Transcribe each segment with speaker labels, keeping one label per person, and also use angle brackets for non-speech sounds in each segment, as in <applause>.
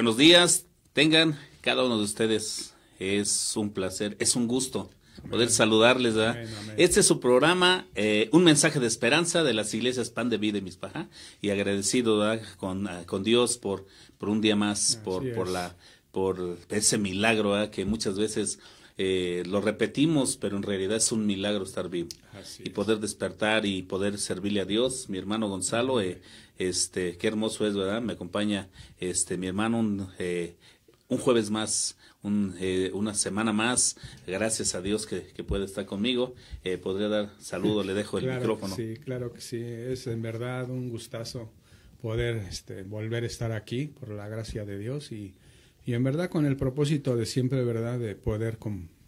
Speaker 1: Buenos días, tengan cada uno de ustedes. Es un placer, es un gusto poder saludarles. Este es su programa, eh, un mensaje de esperanza de las iglesias Pan de Vida y Mispaja. Y agradecido ah, con, Dios por, por un día más, por, por, la, por ese milagro que muchas veces eh, lo repetimos, pero en realidad es un milagro estar vivo y poder despertar y poder servirle a Dios. Mi hermano Gonzalo, eh, este, qué hermoso es, ¿verdad? Me acompaña este, mi hermano un, eh, un jueves más, una semana más. Gracias a Dios que, puede estar conmigo. podría dar saludo, le dejo el <laughs> micrófono.
Speaker 2: sí, claro que sí, es en verdad un gustazo poder este, volver a estar aquí por la gracia de Dios y y en verdad con el propósito de siempre, ¿verdad?, de poder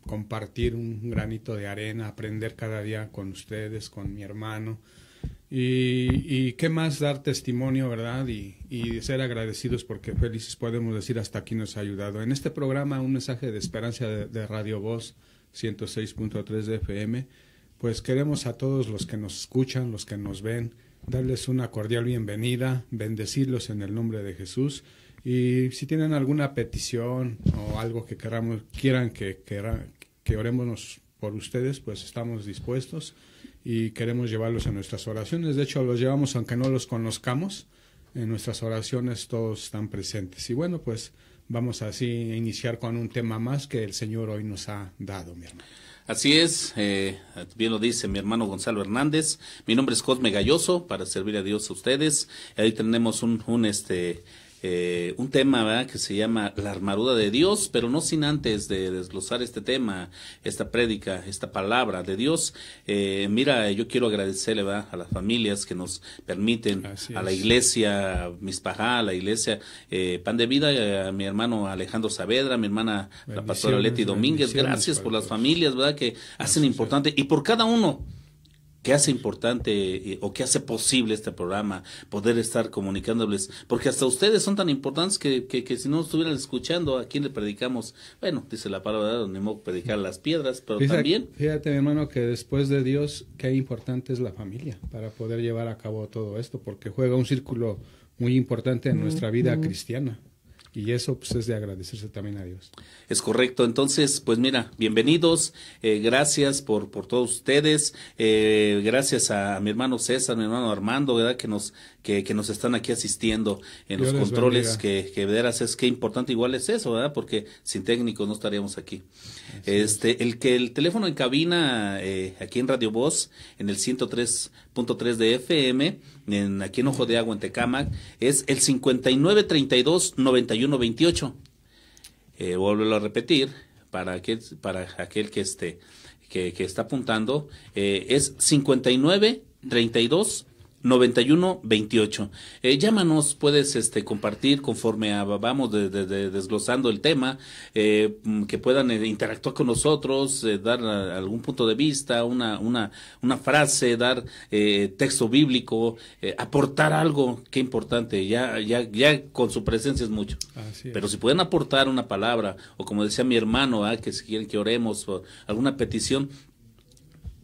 Speaker 2: compartir un granito de arena, aprender cada día con ustedes, con mi hermano. Y, qué más dar testimonio, ¿verdad? Y, ser agradecidos porque felices podemos decir hasta aquí nos ha ayudado. En este programa, un mensaje de esperanza de, Radio Voz 106.3 de FM, pues queremos a todos los que nos escuchan, los que nos ven, darles una cordial bienvenida, bendecirlos en el nombre de Jesús y si tienen alguna petición o algo que queramos, quieran que, que, oremos por ustedes, pues estamos dispuestos y queremos llevarlos a nuestras oraciones. De hecho, los llevamos aunque no los conozcamos, en nuestras oraciones todos están presentes. Y bueno, pues vamos así a iniciar con un tema más que el Señor hoy nos ha dado, mi hermano.
Speaker 1: Así es, eh, bien lo dice mi hermano Gonzalo Hernández. Mi nombre es Cosme Galloso, para servir a Dios a ustedes. Ahí tenemos un, un este eh, un tema ¿verdad? que se llama La armadura de Dios, pero no sin antes de desglosar este tema, esta prédica, esta palabra de Dios. Eh, mira, yo quiero agradecerle a las familias que nos permiten, a la iglesia, mis pajá, la iglesia Pan de Vida, eh, a mi hermano Alejandro Saavedra, mi hermana la pastora Leti Domínguez. Gracias por las familias ¿verdad? que hacen importante y por cada uno ¿Qué hace importante eh, o qué hace posible este programa, poder estar comunicándoles, porque hasta ustedes son tan importantes que, que, si no estuvieran escuchando, ¿a quién le predicamos? Bueno, dice la palabra, ni modo predicar las piedras, pero también...
Speaker 2: Fíjate, mi hermano, que después de Dios, qué importante es la familia para poder llevar a cabo todo esto, porque juega un círculo muy importante en nuestra vida cristiana. Y eso pues es de agradecerse también a Dios.
Speaker 1: Es correcto. Entonces, pues mira, bienvenidos. Eh, gracias por, por todos ustedes. Eh, gracias a mi hermano César, mi hermano Armando, ¿verdad? Que nos, que, nos están aquí asistiendo en los controles, que, que veras es que importante igual es eso, ¿verdad? Porque sin técnicos no estaríamos aquí. este, el que el teléfono en cabina, eh, aquí en Radio Voz, en el 103.3 de FM, aquí en Ojo de Agua, en Tecamac, es el 5932-9128. Eh, vuelvo a repetir, para aquel, para aquel que esté, que, está apuntando, eh, es 5932 32 9128. Eh, llámanos, puedes este, compartir conforme vamos de, desglosando el tema, eh, mm, que puedan eh, interactuar con nosotros, eh, dar algún punto de vista, una, una, una frase, dar texto bíblico, aportar algo, qué importante, ya, ya, ya con su presencia es mucho. Pero si pueden aportar una palabra, o como decía mi hermano, ah, que si quieren que oremos, alguna petición,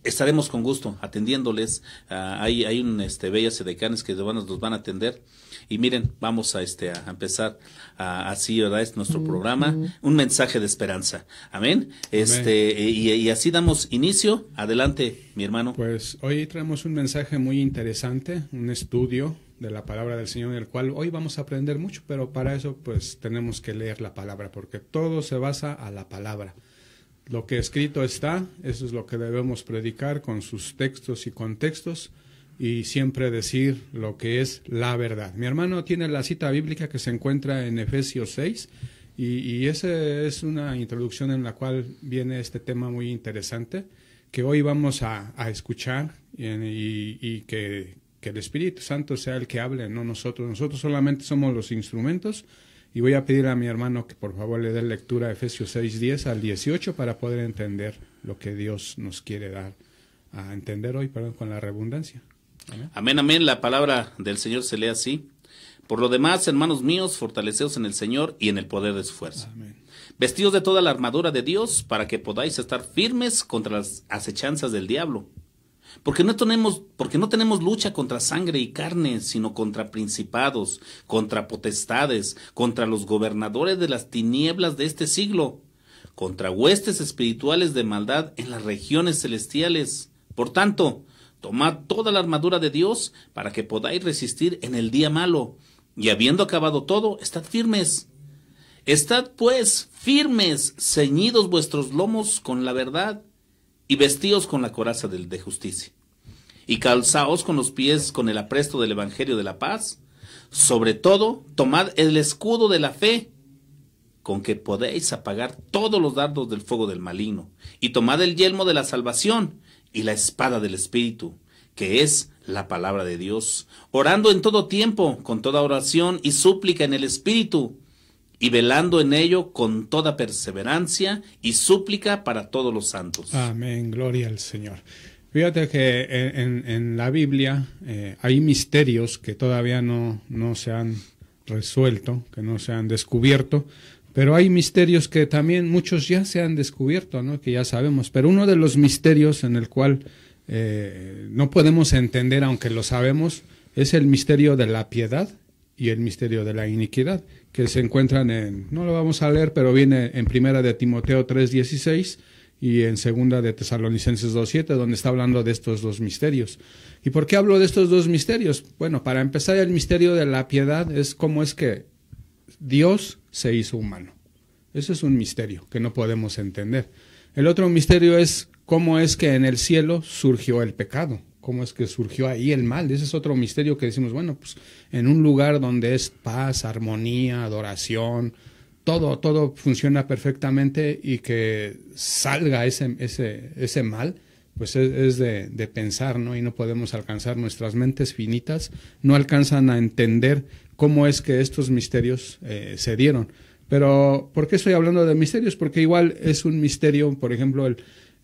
Speaker 1: estaremos con gusto atendiéndoles. Ah, hay, hay un este, bellas edecanes que nos van a atender. Y miren, vamos a, este, a empezar así, ¿verdad? Es nuestro programa, un mensaje de esperanza. Amén. Este, Y, y, así damos inicio. Adelante, mi hermano. Pues
Speaker 2: hoy traemos un mensaje muy interesante, un estudio de la palabra del Señor, en el cual hoy vamos a aprender mucho, pero para eso pues tenemos que leer la palabra, porque todo se basa a la palabra. Lo que escrito está, eso es lo que debemos predicar con sus textos y contextos y siempre decir lo que es la verdad. Mi hermano tiene la cita bíblica que se encuentra en Efesios 6 y, esa es una introducción en la cual viene este tema muy interesante que hoy vamos a, escuchar y, que el Espíritu Santo sea el que hable, no nosotros. Nosotros solamente somos los instrumentos y voy a pedir a mi hermano que por favor le dé lectura a Efesios 6, 10 al 18 para poder entender lo que Dios nos quiere dar a entender hoy, perdón, con la redundancia.
Speaker 1: Amén. amén, La palabra del Señor se lee así. Por lo demás, hermanos míos, fortaleceos en el Señor y en el poder de su fuerza. Amén. Vestidos de toda la armadura de Dios para que podáis estar firmes contra las acechanzas del diablo porque no, tenemos, porque no tenemos lucha contra sangre y carne, sino contra principados, contra potestades, contra los gobernadores de las tinieblas de este siglo, contra huestes espirituales de maldad en las regiones celestiales. Por tanto, tomad toda la armadura de Dios para que podáis resistir en el día malo, y habiendo acabado todo, estad firmes. Estad pues firmes, ceñidos vuestros lomos con la verdad y vestíos con la coraza de, justicia, y calzaos con los pies con el apresto del Evangelio de la paz. Sobre todo, tomad el escudo de la fe, con que podéis apagar todos los dardos del fuego del maligno, y tomad el yelmo de la salvación y la espada del Espíritu, que es la palabra de Dios, orando en todo tiempo, con toda oración y súplica en el Espíritu, y velando en ello con toda perseverancia y súplica para todos los santos.
Speaker 2: Amén, gloria al Señor. Fíjate que en, la Biblia eh, hay misterios que todavía no, no se han resuelto, que no se han descubierto, pero hay misterios que también muchos ya se han descubierto, ¿no? que ya sabemos. Pero uno de los misterios en el cual eh, no podemos entender, aunque lo sabemos, es el misterio de la piedad y el misterio de la iniquidad que se encuentran en, no lo vamos a leer, pero viene en primera de Timoteo 3:16 y en segunda de Tesalonicenses 2:7, donde está hablando de estos dos misterios. ¿Y por qué hablo de estos dos misterios? Bueno, para empezar, el misterio de la piedad es cómo es que Dios se hizo humano. Eso es un misterio que no podemos entender. El otro misterio es cómo es que en el cielo surgió el pecado cómo es que surgió ahí el mal. Ese es otro misterio que decimos, bueno, pues en un lugar donde es paz, armonía, adoración, todo, todo funciona perfectamente y que salga ese, ese, mal, pues es, de, pensar, ¿no? Y no podemos alcanzar, nuestras mentes finitas no alcanzan a entender cómo es que estos misterios eh, se dieron. Pero, ¿por qué estoy hablando de misterios? Porque igual es un misterio, por ejemplo, el,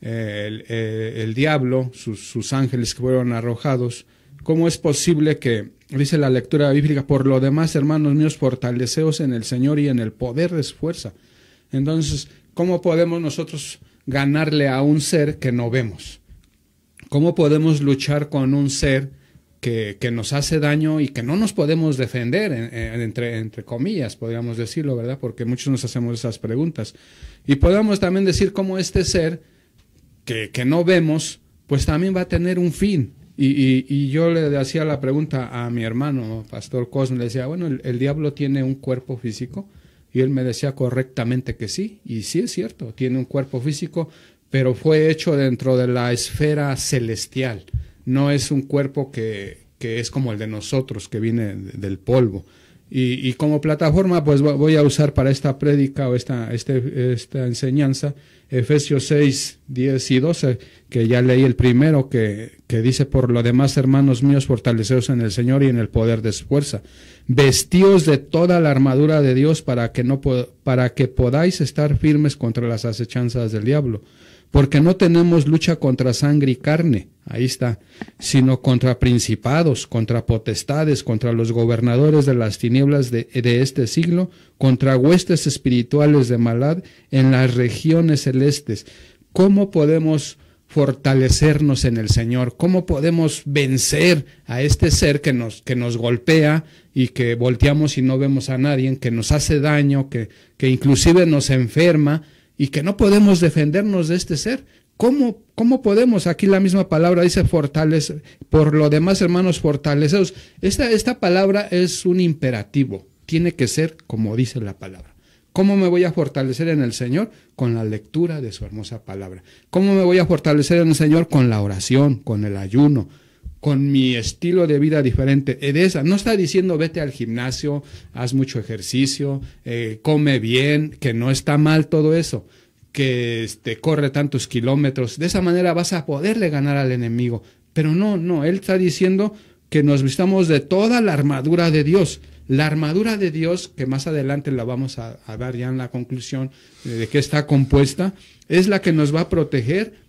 Speaker 2: eh, el, diablo, sus, ángeles que fueron arrojados. ¿Cómo es posible que, dice la lectura bíblica, por lo demás, hermanos míos, fortaleceos en el Señor y en el poder de su fuerza? Entonces, ¿cómo podemos nosotros ganarle a un ser que no vemos? ¿Cómo podemos luchar con un ser que, que nos hace daño y que no nos podemos defender, entre, entre comillas, podríamos decirlo, ¿verdad? Porque muchos nos hacemos esas preguntas. Y podemos también decir cómo este ser que, que no vemos, pues también va a tener un fin. Y, yo le hacía la pregunta a mi hermano, Pastor Cosme, le decía, bueno, el, diablo tiene un cuerpo físico. Y él me decía correctamente que sí, y sí es cierto, tiene un cuerpo físico, pero fue hecho dentro de la esfera celestial. No es un cuerpo que, que es como el de nosotros, que viene del polvo. Y, como plataforma, pues voy a usar para esta prédica o esta, este, esta enseñanza Efesios 6, 10 y 12, que ya leí el primero, que, que dice, por lo demás, hermanos míos, fortaleceos en el Señor y en el poder de su fuerza. Vestíos de toda la armadura de Dios para que, no, para que podáis estar firmes contra las acechanzas del diablo, porque no tenemos lucha contra sangre y carne, Ahí está. Sino contra principados, contra potestades, contra los gobernadores de las tinieblas de, este siglo, contra huestes espirituales de maldad en las regiones celestes. ¿Cómo podemos fortalecernos en el Señor? ¿Cómo podemos vencer a este ser que nos, que nos golpea y que volteamos y no vemos a nadie, que nos hace daño, que, que inclusive nos enferma y que no podemos defendernos de este ser? ¿Cómo, ¿Cómo podemos? Aquí la misma palabra dice fortalecer. Por lo demás, hermanos, fortaleceos. Esta, esta palabra es un imperativo. Tiene que ser como dice la palabra. ¿Cómo me voy a fortalecer en el Señor? Con la lectura de su hermosa palabra. ¿Cómo me voy a fortalecer en el Señor? Con la oración, con el ayuno, con mi estilo de vida diferente. edesa no está diciendo vete al gimnasio, haz mucho ejercicio, eh, come bien, que no está mal todo eso que este, corre tantos kilómetros. De esa manera vas a poderle ganar al enemigo. Pero no, no, él está diciendo que nos vistamos de toda la armadura de Dios. La armadura de Dios, que más adelante la vamos a, a dar ya en la conclusión de que está compuesta, es la que nos va a proteger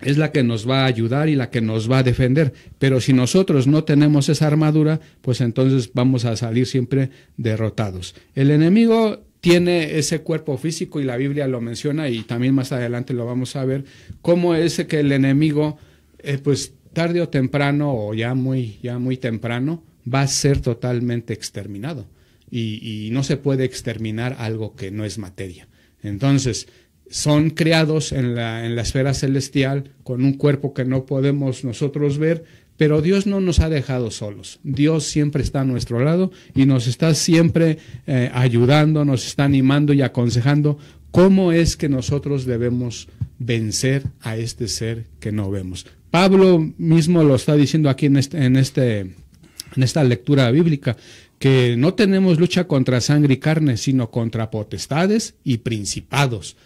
Speaker 2: es la que nos va a ayudar y la que nos va a defender. Pero si nosotros no tenemos esa armadura, pues entonces vamos a salir siempre derrotados. El enemigo tiene ese cuerpo físico y la Biblia lo menciona y también más adelante lo vamos a ver, cómo es que el enemigo, eh, pues tarde o temprano o ya muy, ya muy temprano, va a ser totalmente exterminado. Y, no se puede exterminar algo que no es materia. Entonces, son creados en la, en la esfera celestial con un cuerpo que no podemos nosotros ver, pero Dios no nos ha dejado solos. Dios siempre está a nuestro lado y nos está siempre eh, ayudando, nos está animando y aconsejando cómo es que nosotros debemos vencer a este ser que no vemos. Pablo mismo lo está diciendo aquí en, este, este, en esta lectura bíblica, que no tenemos lucha contra sangre y carne, sino contra potestades y principados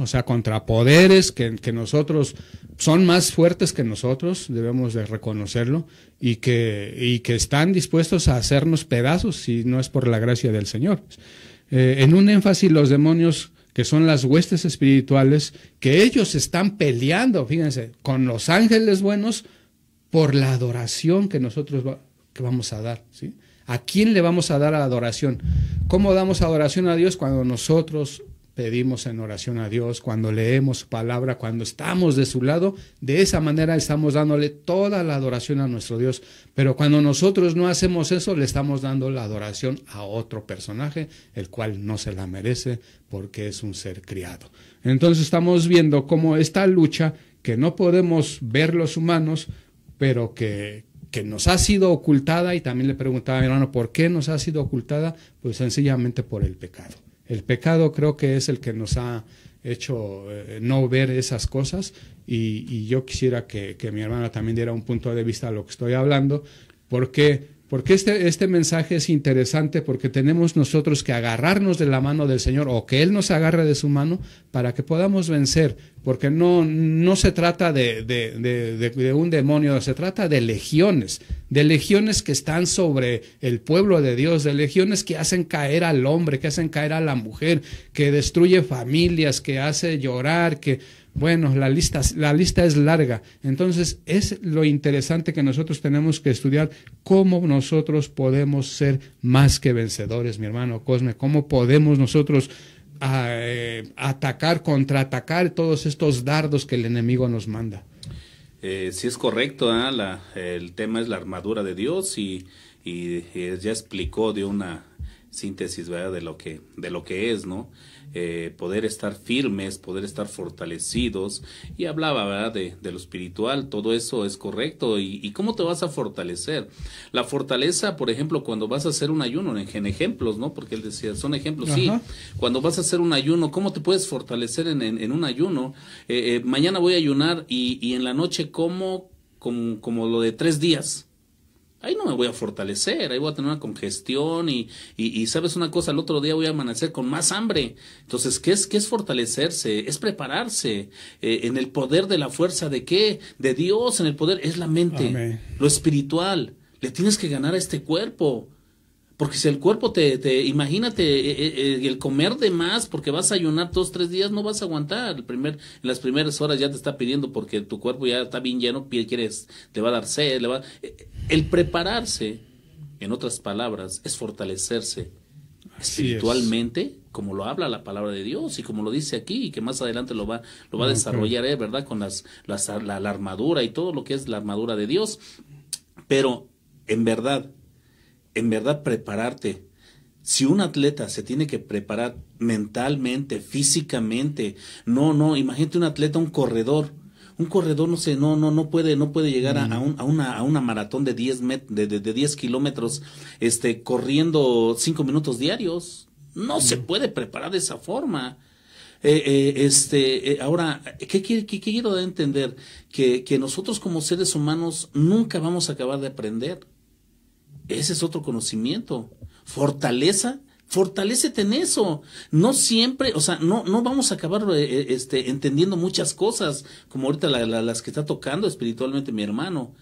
Speaker 2: o sea, contra poderes que, nosotros son más fuertes que nosotros, debemos de reconocerlo, y que, que están dispuestos a hacernos pedazos si no es por la gracia del Señor. Eh, en un énfasis, los demonios que son las huestes espirituales, que ellos están peleando, fíjense, con los ángeles buenos por la adoración que nosotros vamos a dar, ¿sí? ¿A quién le vamos a dar adoración? ¿Cómo damos adoración a Dios cuando nosotros pedimos en oración a Dios, cuando leemos su palabra, cuando estamos de su lado, de esa manera estamos dándole toda la adoración a nuestro Dios. Pero cuando nosotros no hacemos eso, le estamos dando la adoración a otro personaje, el cual no se la merece porque es un ser criado. Entonces estamos viendo cómo esta lucha que no podemos ver los humanos, pero que, que nos ha sido ocultada, y también le preguntaba a mi hermano, ¿por qué nos ha sido ocultada? Pues sencillamente por el pecado. El pecado creo que es el que nos ha hecho eh, no ver esas cosas y, yo quisiera que, que, mi hermana también diera un punto de vista a lo que estoy hablando, porque porque este, este mensaje es interesante porque tenemos nosotros que agarrarnos de la mano del Señor o que Él nos agarre de su mano para que podamos vencer. Porque no, no se trata de, de, de un demonio, se trata de legiones, de legiones que están sobre el pueblo de Dios, de legiones que hacen caer al hombre, que hacen caer a la mujer, que destruye familias, que hace llorar, que, bueno, la lista, la lista es larga. Entonces, es lo interesante que nosotros tenemos que estudiar cómo nosotros podemos ser más que vencedores, mi hermano Cosme, cómo podemos nosotros a, ah, eh, atacar, contraatacar todos estos dardos que el enemigo nos manda.
Speaker 1: Eh, sí es correcto, ¿eh? el tema es la armadura de Dios y, ya explicó de una síntesis de lo que de lo que es, ¿no? Eh, poder estar firmes, poder estar fortalecidos. Y hablaba De, lo espiritual, todo eso es correcto. ¿Y, cómo te vas a fortalecer? La fortaleza, por ejemplo, cuando vas a hacer un ayuno, en ejemplos, ¿no? Porque él decía, son ejemplos, sí. Cuando vas a hacer un ayuno, ¿cómo te puedes fortalecer en, un ayuno? Eh, eh, mañana voy a ayunar y, y en la noche como, como, como lo de tres días ahí no me voy a fortalecer, ahí voy a tener una congestión y, y, sabes una cosa, el otro día voy a amanecer con más hambre. Entonces, ¿qué es, qué es fortalecerse? Es prepararse eh, en el poder de la fuerza de qué? De Dios, en el poder, es la mente, lo espiritual. Le tienes que ganar a este cuerpo. Porque si el cuerpo te, te imagínate, eh, eh, eh, el comer de más, porque vas a ayunar dos, tres días, no vas a aguantar. El primer, en las primeras horas ya te está pidiendo porque tu cuerpo ya está bien lleno, quieres, te va a dar sed, le va, el prepararse, en otras palabras, es fortalecerse espiritualmente. como lo habla la palabra de Dios y como lo dice aquí y que más adelante lo va lo va a desarrollar verdad con las, la armadura y todo lo que es la armadura de Dios pero en verdad en verdad prepararte. Si un atleta se tiene que preparar mentalmente, físicamente, no, no, imagínate un atleta, un corredor, un corredor no sé, no, no, no puede, no puede llegar a, a, una, a maratón de 10 de, kilómetros, este, corriendo 5 minutos diarios. No se puede preparar de esa forma. Eh, eh, este, eh, ahora, ¿qué, qué, qué quiero entender? Que, que nosotros como seres humanos nunca vamos a acabar de aprender. Ese es otro conocimiento. Fortaleza. Fortalécete en eso. No siempre, o sea, no, no vamos a acabar eh, eh, este, entendiendo muchas cosas, como ahorita las que está tocando espiritualmente mi hermano.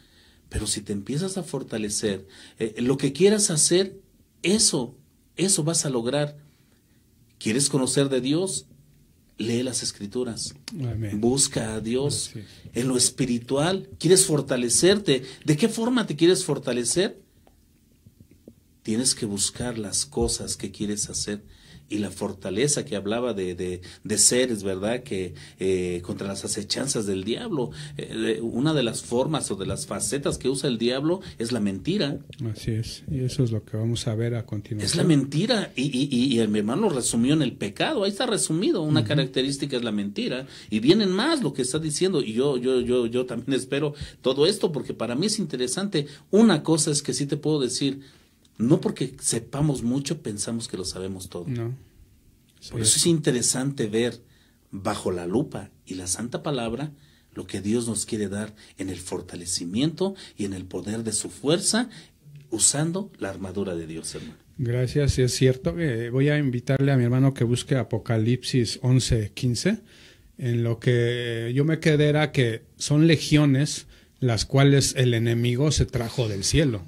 Speaker 1: Pero si te empiezas a fortalecer, eh, lo que quieras hacer, eso, eso vas a lograr. ¿Quieres conocer de Dios? Lee las escrituras. Busca a Dios. En lo espiritual, ¿quieres fortalecerte? ¿De qué forma te quieres fortalecer? Tienes que buscar las cosas que quieres hacer y la fortaleza que hablaba de, de, de seres, ¿verdad? Que eh, contra las acechanzas del diablo. Eh, una de las formas o de las facetas que usa el diablo es la mentira.
Speaker 2: Así es, y eso es lo que vamos a ver a continuación. Es la
Speaker 1: mentira, y, y, y, mi hermano resumió en el pecado, ahí está resumido, una característica es la mentira, y vienen más lo que está diciendo, y yo, yo, yo, yo también espero todo esto, porque para mí es interesante. Una cosa es que sí te puedo decir, no porque sepamos mucho pensamos que lo sabemos todo. No. Por eso es interesante ver bajo la lupa y la santa palabra lo que Dios nos quiere dar en el fortalecimiento y en el poder de su fuerza usando la armadura de Dios, hermano.
Speaker 2: Gracias, es cierto. que voy a invitarle a mi hermano que busque Apocalipsis 11.15. En lo que yo me quedé era que son legiones las cuales el enemigo se trajo del cielo.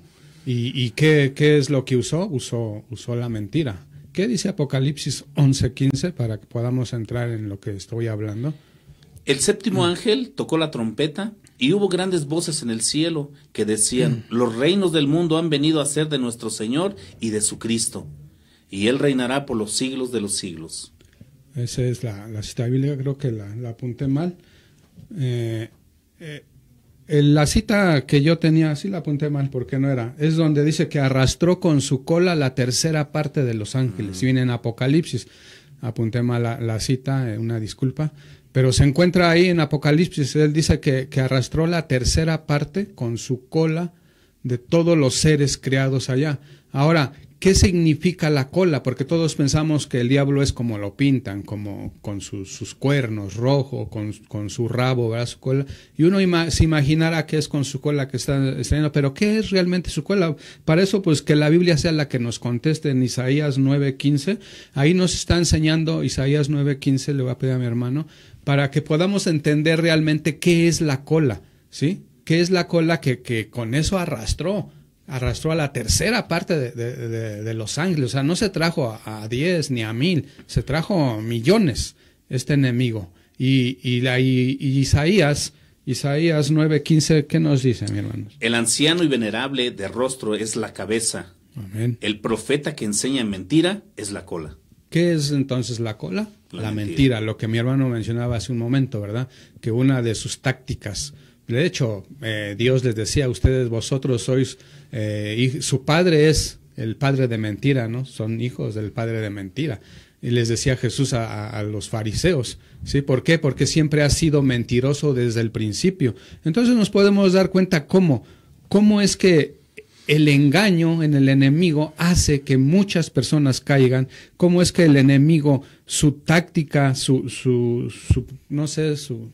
Speaker 2: ¿Y, qué, es lo que usó? Usó, usó la mentira. ¿Qué dice Apocalipsis 11:15 para que podamos entrar en lo que estoy hablando?
Speaker 1: El séptimo ángel tocó la trompeta y hubo grandes voces en el cielo que decían, mm. los reinos del mundo han venido a ser de nuestro Señor y de su Cristo, y Él reinará por los siglos de los siglos.
Speaker 2: Esa es la, cita bíblica, creo que la, apunté mal. eh, eh la cita que yo tenía, sí la apunté mal porque no era, es donde dice que arrastró con su cola la tercera parte de los ángeles. Mm. Viene en Apocalipsis. Apunté mal la, cita, eh, una disculpa. Pero se encuentra ahí en Apocalipsis. Él dice que, que arrastró la tercera parte con su cola de todos los seres creados allá. Ahora, ¿Qué significa la cola? Porque todos pensamos que el diablo es como lo pintan, como con sus, cuernos rojo, con, con, su rabo, ¿verdad? Su cola. Y uno se imaginará que es con su cola que está enseñando. pero ¿qué es realmente su cola? Para eso, pues que la Biblia sea la que nos conteste en Isaías 9:15. Ahí nos está enseñando Isaías 9:15, le voy a pedir a mi hermano, para que podamos entender realmente qué es la cola, ¿sí? ¿Qué es la cola que, que con eso arrastró? arrastró a la tercera parte de, los ángeles. O sea, no se trajo a, diez ni a mil, se trajo millones este enemigo. Y, y, la, Isaías, Isaías 9:15, ¿qué nos dice, mi hermano?
Speaker 1: El anciano y venerable de rostro es la cabeza. El profeta que enseña mentira es la cola.
Speaker 2: ¿Qué es entonces la cola? La, mentira. lo que mi hermano mencionaba hace un momento, ¿verdad? Que una de sus tácticas. De hecho, eh, Dios les decía, a ustedes vosotros sois eh, y su padre es el padre de mentira, ¿no? Son hijos del padre de mentira. Y les decía Jesús a, a, los fariseos, ¿sí? ¿Por qué? Porque siempre ha sido mentiroso desde el principio. Entonces nos podemos dar cuenta cómo, cómo es que el engaño en el enemigo hace que muchas personas caigan, cómo es que el enemigo, su táctica, su, su, su no sé, su,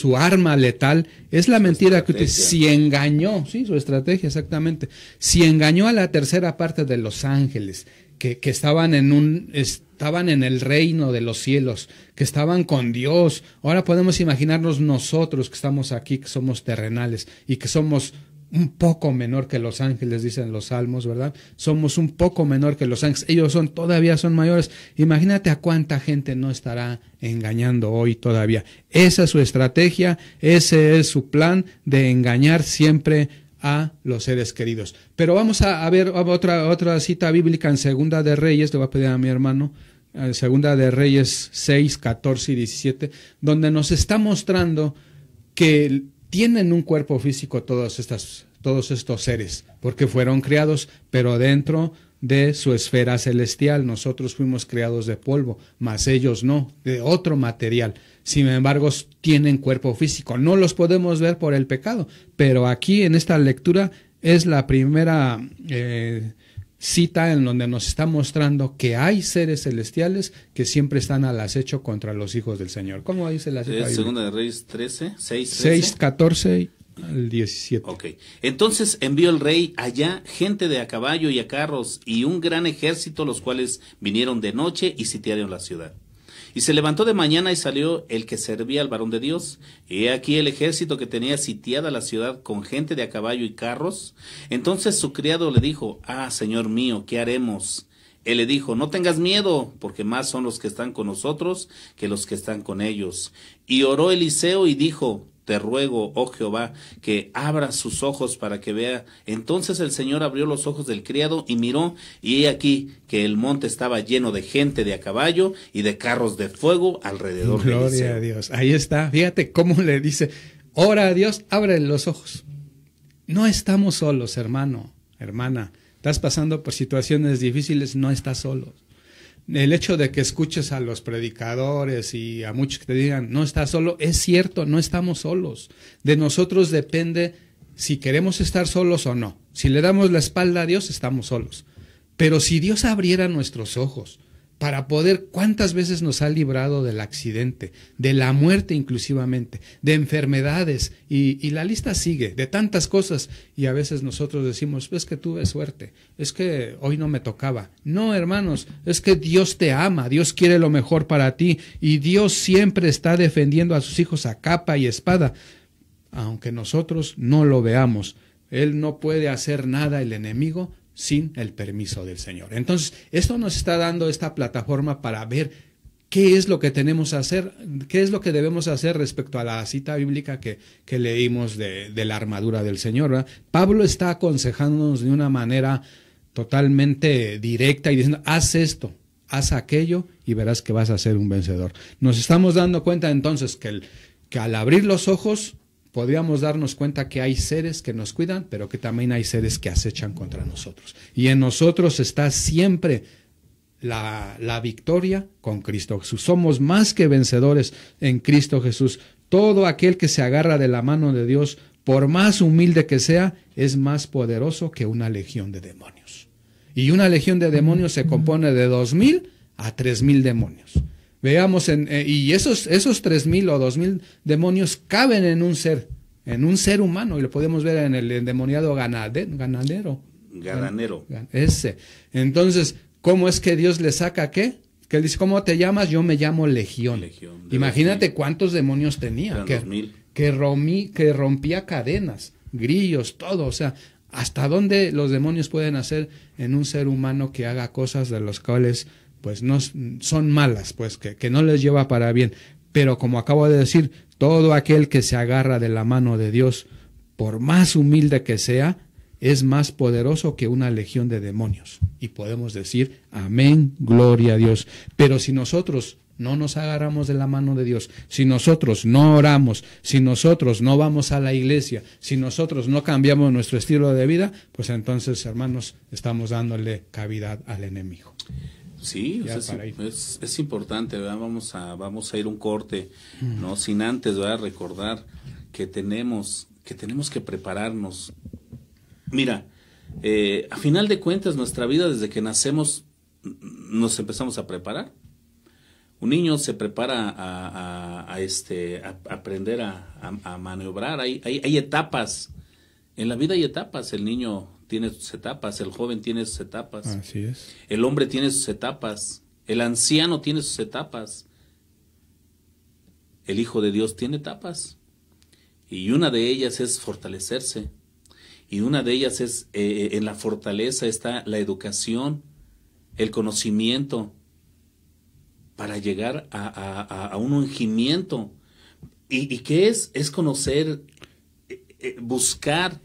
Speaker 2: su arma letal es la mentira que si engañó, sí, su estrategia exactamente, si engañó a la tercera parte de los ángeles que, que estaban en un estaban en el reino de los cielos, que estaban con Dios. Ahora podemos imaginarnos nosotros que estamos aquí, que somos terrenales y que somos un poco menor que los ángeles, dicen los salmos, ¿verdad? Somos un poco menor que los ángeles. Ellos son, todavía son mayores. Imagínate a cuánta gente no estará engañando hoy todavía. Esa es su estrategia, ese es su plan de engañar siempre a los seres queridos. Pero vamos a, ver otra, otra cita bíblica en Segunda de Reyes, le voy a pedir a mi hermano, en eh, Segunda de Reyes 6, 14 y 17, donde nos está mostrando que tienen un cuerpo físico todas estas, todos estos seres, porque fueron creados, pero dentro de su esfera celestial. Nosotros fuimos creados de polvo, mas ellos no, de otro material. Sin embargo, tienen cuerpo físico. No los podemos ver por el pecado, pero aquí en esta lectura es la primera eh, cita en donde nos está mostrando que hay seres celestiales que siempre están al acecho contra los hijos del Señor. ¿Cómo dice la cita? Eh, segunda
Speaker 1: de Reyes 13, 6,
Speaker 2: 14 al 17.
Speaker 1: Ok. Entonces envió el rey allá gente de a caballo y a carros y un gran ejército, los cuales vinieron de noche y sitiaron la ciudad. Y se levantó de mañana y salió el que servía al varón de Dios. He aquí el ejército que tenía sitiada la ciudad con gente de a caballo y carros. Entonces su criado le dijo, Ah, señor mío, ¿qué haremos? Él le dijo, no tengas miedo, porque más son los que están con nosotros que los que están con ellos. Y oró Eliseo y dijo, te ruego, oh Jehová, que abra sus ojos para que vea. Entonces el Señor abrió los ojos del criado y miró, y he aquí que el monte estaba lleno de gente de a caballo y de carros de fuego alrededor Gloria Gloria a Dios.
Speaker 2: Ahí está. Fíjate cómo le dice, ora a Dios, abre los ojos. No estamos solos, hermano, hermana. Estás pasando por situaciones difíciles, no estás solo el hecho de que escuches a los predicadores y a muchos que te digan, no estás solo, es cierto, no estamos solos. De nosotros depende si queremos estar solos o no. Si le damos la espalda a Dios, estamos solos. Pero si Dios abriera nuestros ojos, para poder, cuántas veces nos ha librado del accidente, de la muerte inclusivamente, de enfermedades, y, la lista sigue, de tantas cosas, y a veces nosotros decimos, es que tuve suerte, es que hoy no me tocaba. No, hermanos, es que Dios te ama, Dios quiere lo mejor para ti, y Dios siempre está defendiendo a sus hijos a capa y espada, aunque nosotros no lo veamos. Él no puede hacer nada el enemigo sin el permiso del Señor. Entonces, esto nos está dando esta plataforma para ver qué es lo que tenemos que hacer, qué es lo que debemos hacer respecto a la cita bíblica que, que leímos de, la armadura del Señor. Pablo está aconsejándonos de una manera totalmente directa y diciendo, haz esto, haz aquello y verás que vas a ser un vencedor. Nos estamos dando cuenta entonces que al abrir los ojos, podríamos darnos cuenta que hay seres que nos cuidan, pero que también hay seres que acechan contra nosotros. Y en nosotros está siempre la, victoria con Cristo Jesús. Somos más que vencedores en Cristo Jesús. Todo aquel que se agarra de la mano de Dios, por más humilde que sea, es más poderoso que una legión de demonios. Y una legión de demonios se compone de dos mil a tres mil demonios. Veamos, en, eh, y esos, esos 3.000 o 2.000 demonios caben en un ser, en un ser humano, y lo podemos ver en el endemoniado ganadero. ganadero. ese. Entonces, ¿cómo es que Dios le saca qué? Que él dice, ¿cómo te llamas? Yo me llamo Legión. Legión Imagínate cuántos demonios tenía. Que, que, que rompía cadenas, grillos, todo. O sea, ¿hasta dónde los demonios pueden hacer en un ser humano que haga cosas de los cuales pues no son malas, pues que, que no les lleva para bien. Pero como acabo de decir, todo aquel que se agarra de la mano de Dios, por más humilde que sea, es más poderoso que una legión de demonios. Y podemos decir, amén, gloria a Dios. Pero si nosotros no nos agarramos de la mano de Dios, si nosotros no oramos, si nosotros no vamos a la iglesia, si nosotros no cambiamos nuestro estilo de vida, pues entonces, hermanos, estamos dándole cavidad al enemigo.
Speaker 1: Sí, es, importante, Vamos a, vamos a ir un corte, ¿no? Mm. Sin antes, Recordar que tenemos, que tenemos que prepararnos. Mira, eh, a final de cuentas, nuestra vida desde que nacemos nos empezamos a preparar. Un niño se prepara a, este, a aprender a, maniobrar. Hay, hay, hay etapas. En la vida hay etapas. El niño tiene sus etapas, el joven tiene sus etapas. El hombre tiene sus etapas, el anciano tiene sus etapas. El Hijo de Dios tiene etapas. Y una de ellas es fortalecerse. Y una de ellas es, eh, eh, en la fortaleza está la educación, el conocimiento, para llegar a, un ungimiento. ¿Y, qué es? Es conocer, eh, buscar,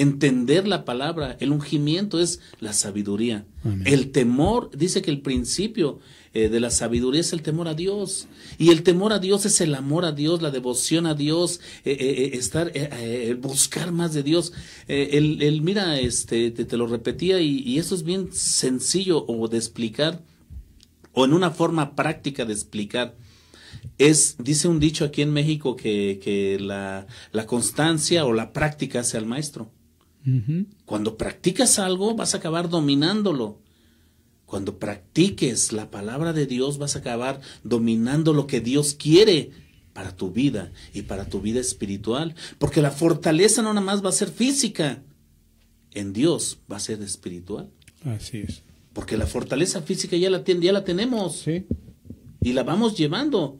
Speaker 1: entender la palabra, el ungimiento es la sabiduría. El temor, dice que el principio eh, de la sabiduría es el temor a Dios. Y el temor a Dios es el amor a Dios, la devoción a Dios, eh, eh, eh estar, buscar más de Dios. El, mira, este, te, lo repetía y, eso es bien sencillo o de explicar, o en una forma práctica de explicar. Es, dice un dicho aquí en México que, la, la constancia o la práctica hace al maestro. Cuando practicas algo, vas a acabar dominándolo. Cuando practiques la palabra de Dios, vas a acabar dominando lo que Dios quiere para tu vida y para tu vida espiritual. Porque la fortaleza no nada más va a ser física, en Dios va a ser espiritual. Así es. Porque la fortaleza física ya la, ya la tenemos. Y la vamos llevando.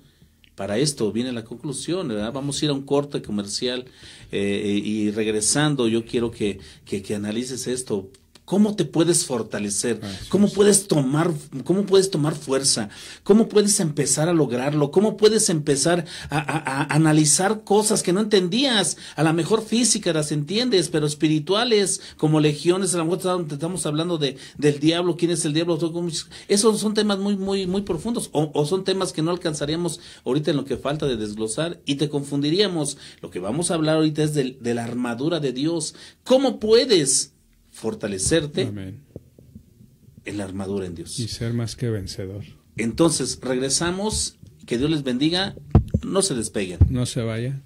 Speaker 1: Para esto viene la conclusión, Vamos a ir a un corte comercial eh, y regresando yo quiero que, que analices esto cómo te puedes fortalecer, cómo puedes tomar, cómo puedes tomar fuerza, cómo puedes empezar a lograrlo, cómo puedes empezar a, analizar cosas que no entendías, a lo mejor físicas las entiendes, pero espirituales, como legiones, a lo estamos hablando de, del diablo, quién es el diablo, esos son temas muy, muy, muy profundos, o, son temas que no alcanzaríamos ahorita en lo que falta de desglosar y te confundiríamos. Lo que vamos a hablar ahorita es de la armadura de Dios. ¿Cómo puedes fortalecerte
Speaker 2: en la armadura en Dios. Y ser más que vencedor.
Speaker 1: Entonces, regresamos, que Dios les bendiga, no se despeguen.
Speaker 2: No se vayan.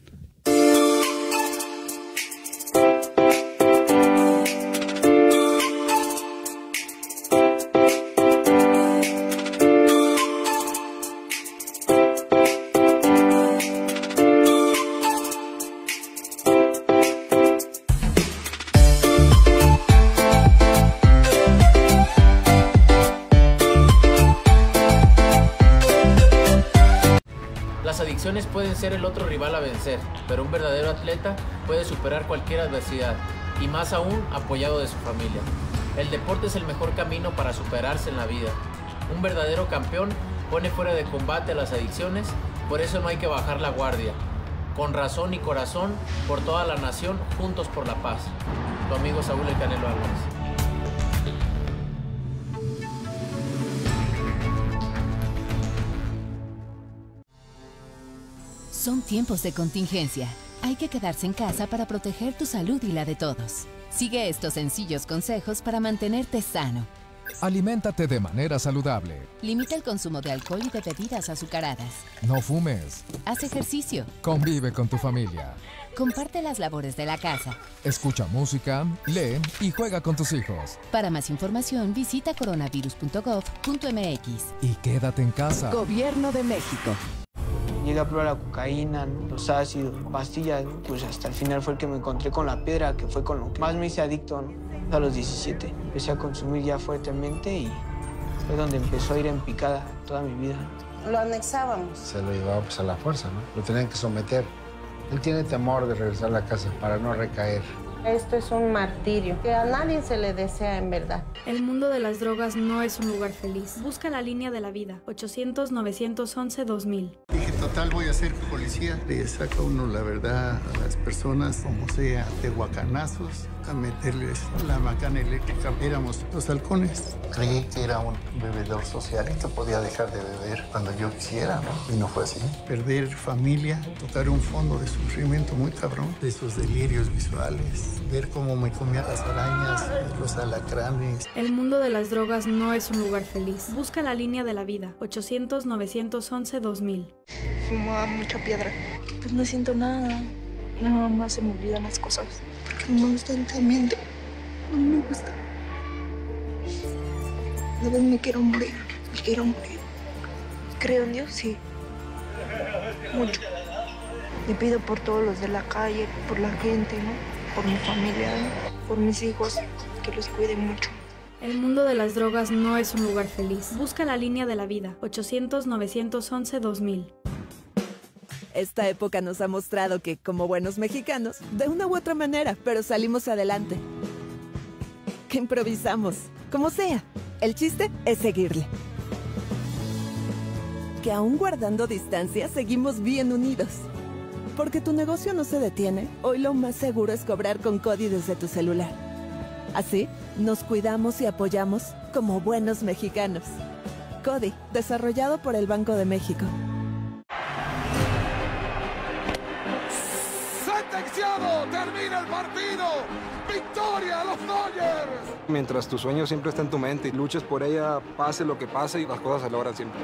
Speaker 1: pero un verdadero atleta puede superar cualquier adversidad y más aún apoyado de su familia. El deporte es el mejor camino para superarse en la vida. Un verdadero campeón pone fuera de combate las adicciones, por eso no hay que bajar la guardia. Con razón y corazón, por toda la nación, juntos por la paz. Tu amigo Saúl El Canelo Álvarez.
Speaker 2: Son tiempos de contingencia. Hay que quedarse en casa para proteger tu salud y la de todos. Sigue estos sencillos consejos para mantenerte sano. Aliméntate de manera saludable. Limita el consumo de alcohol y de bebidas azucaradas. No fumes. Haz ejercicio. Convive con tu familia. Comparte las labores de la casa. Escucha música, lee y juega con tus hijos. Para más información visita coronavirus.gov.mx. Y quédate en casa. Gobierno de México. Llegué a probar la cocaína, los ácidos, pastillas. Pues hasta el final fue el que me encontré con la piedra, que fue con lo que más me hice adicto a los 17. Empecé a consumir ya fuertemente y fue donde empezó a ir en picada toda mi vida.
Speaker 1: Lo anexábamos. Se lo llevaba pues a la fuerza, ¿no? Lo tenían que someter. Él tiene temor de regresar a la casa para no recaer.
Speaker 2: Esto es un martirio que a nadie se le desea en verdad. El mundo
Speaker 1: de las drogas no es un lugar feliz. Busca la línea de la vida. 800-911-2000
Speaker 2: tal voy a ser policía.
Speaker 1: Le saca uno la verdad a las personas como sea, de guacanazos a meterles la macana eléctrica. Éramos los halcones. Creí que era un bebedor social y que podía dejar de beber cuando yo quisiera, ¿no? Y no fue así.
Speaker 2: Perder familia, tocar un fondo de sufrimiento muy cabrón,
Speaker 1: de sus delirios visuales, ver cómo me comía las arañas, los alacranes. El mundo de las drogas no es un lugar feliz. Busca la línea de la vida, 800-911-2000. Fumaba mucha piedra.
Speaker 2: Pues no siento nada. Nada más se me olvidan las cosas como No me gusta. A veces me quiero morir. Me quiero morir. Creo en Dios, sí. Mucho. Le pido por todos los de la calle, por la gente,
Speaker 1: ¿no? Por mi familia, por mis hijos, que los cuide mucho. El mundo de las drogas no es un lugar feliz. Busca la línea de la vida. 800-911-2000.
Speaker 2: Esta época nos ha mostrado que, como buenos mexicanos, de una u otra manera, pero salimos adelante. Que improvisamos, como sea. El chiste es seguirle. Que aún guardando distancia, seguimos bien unidos. Porque tu negocio no se detiene, hoy lo más seguro es cobrar con Cody desde tu celular. Así, nos cuidamos y apoyamos como buenos mexicanos. Cody, desarrollado por el Banco de México.
Speaker 1: termina el partido. Victoria a los Dodgers.
Speaker 2: Mientras tu sueño siempre está en tu mente y luches por ella, pase lo que pase y las cosas se logran siempre.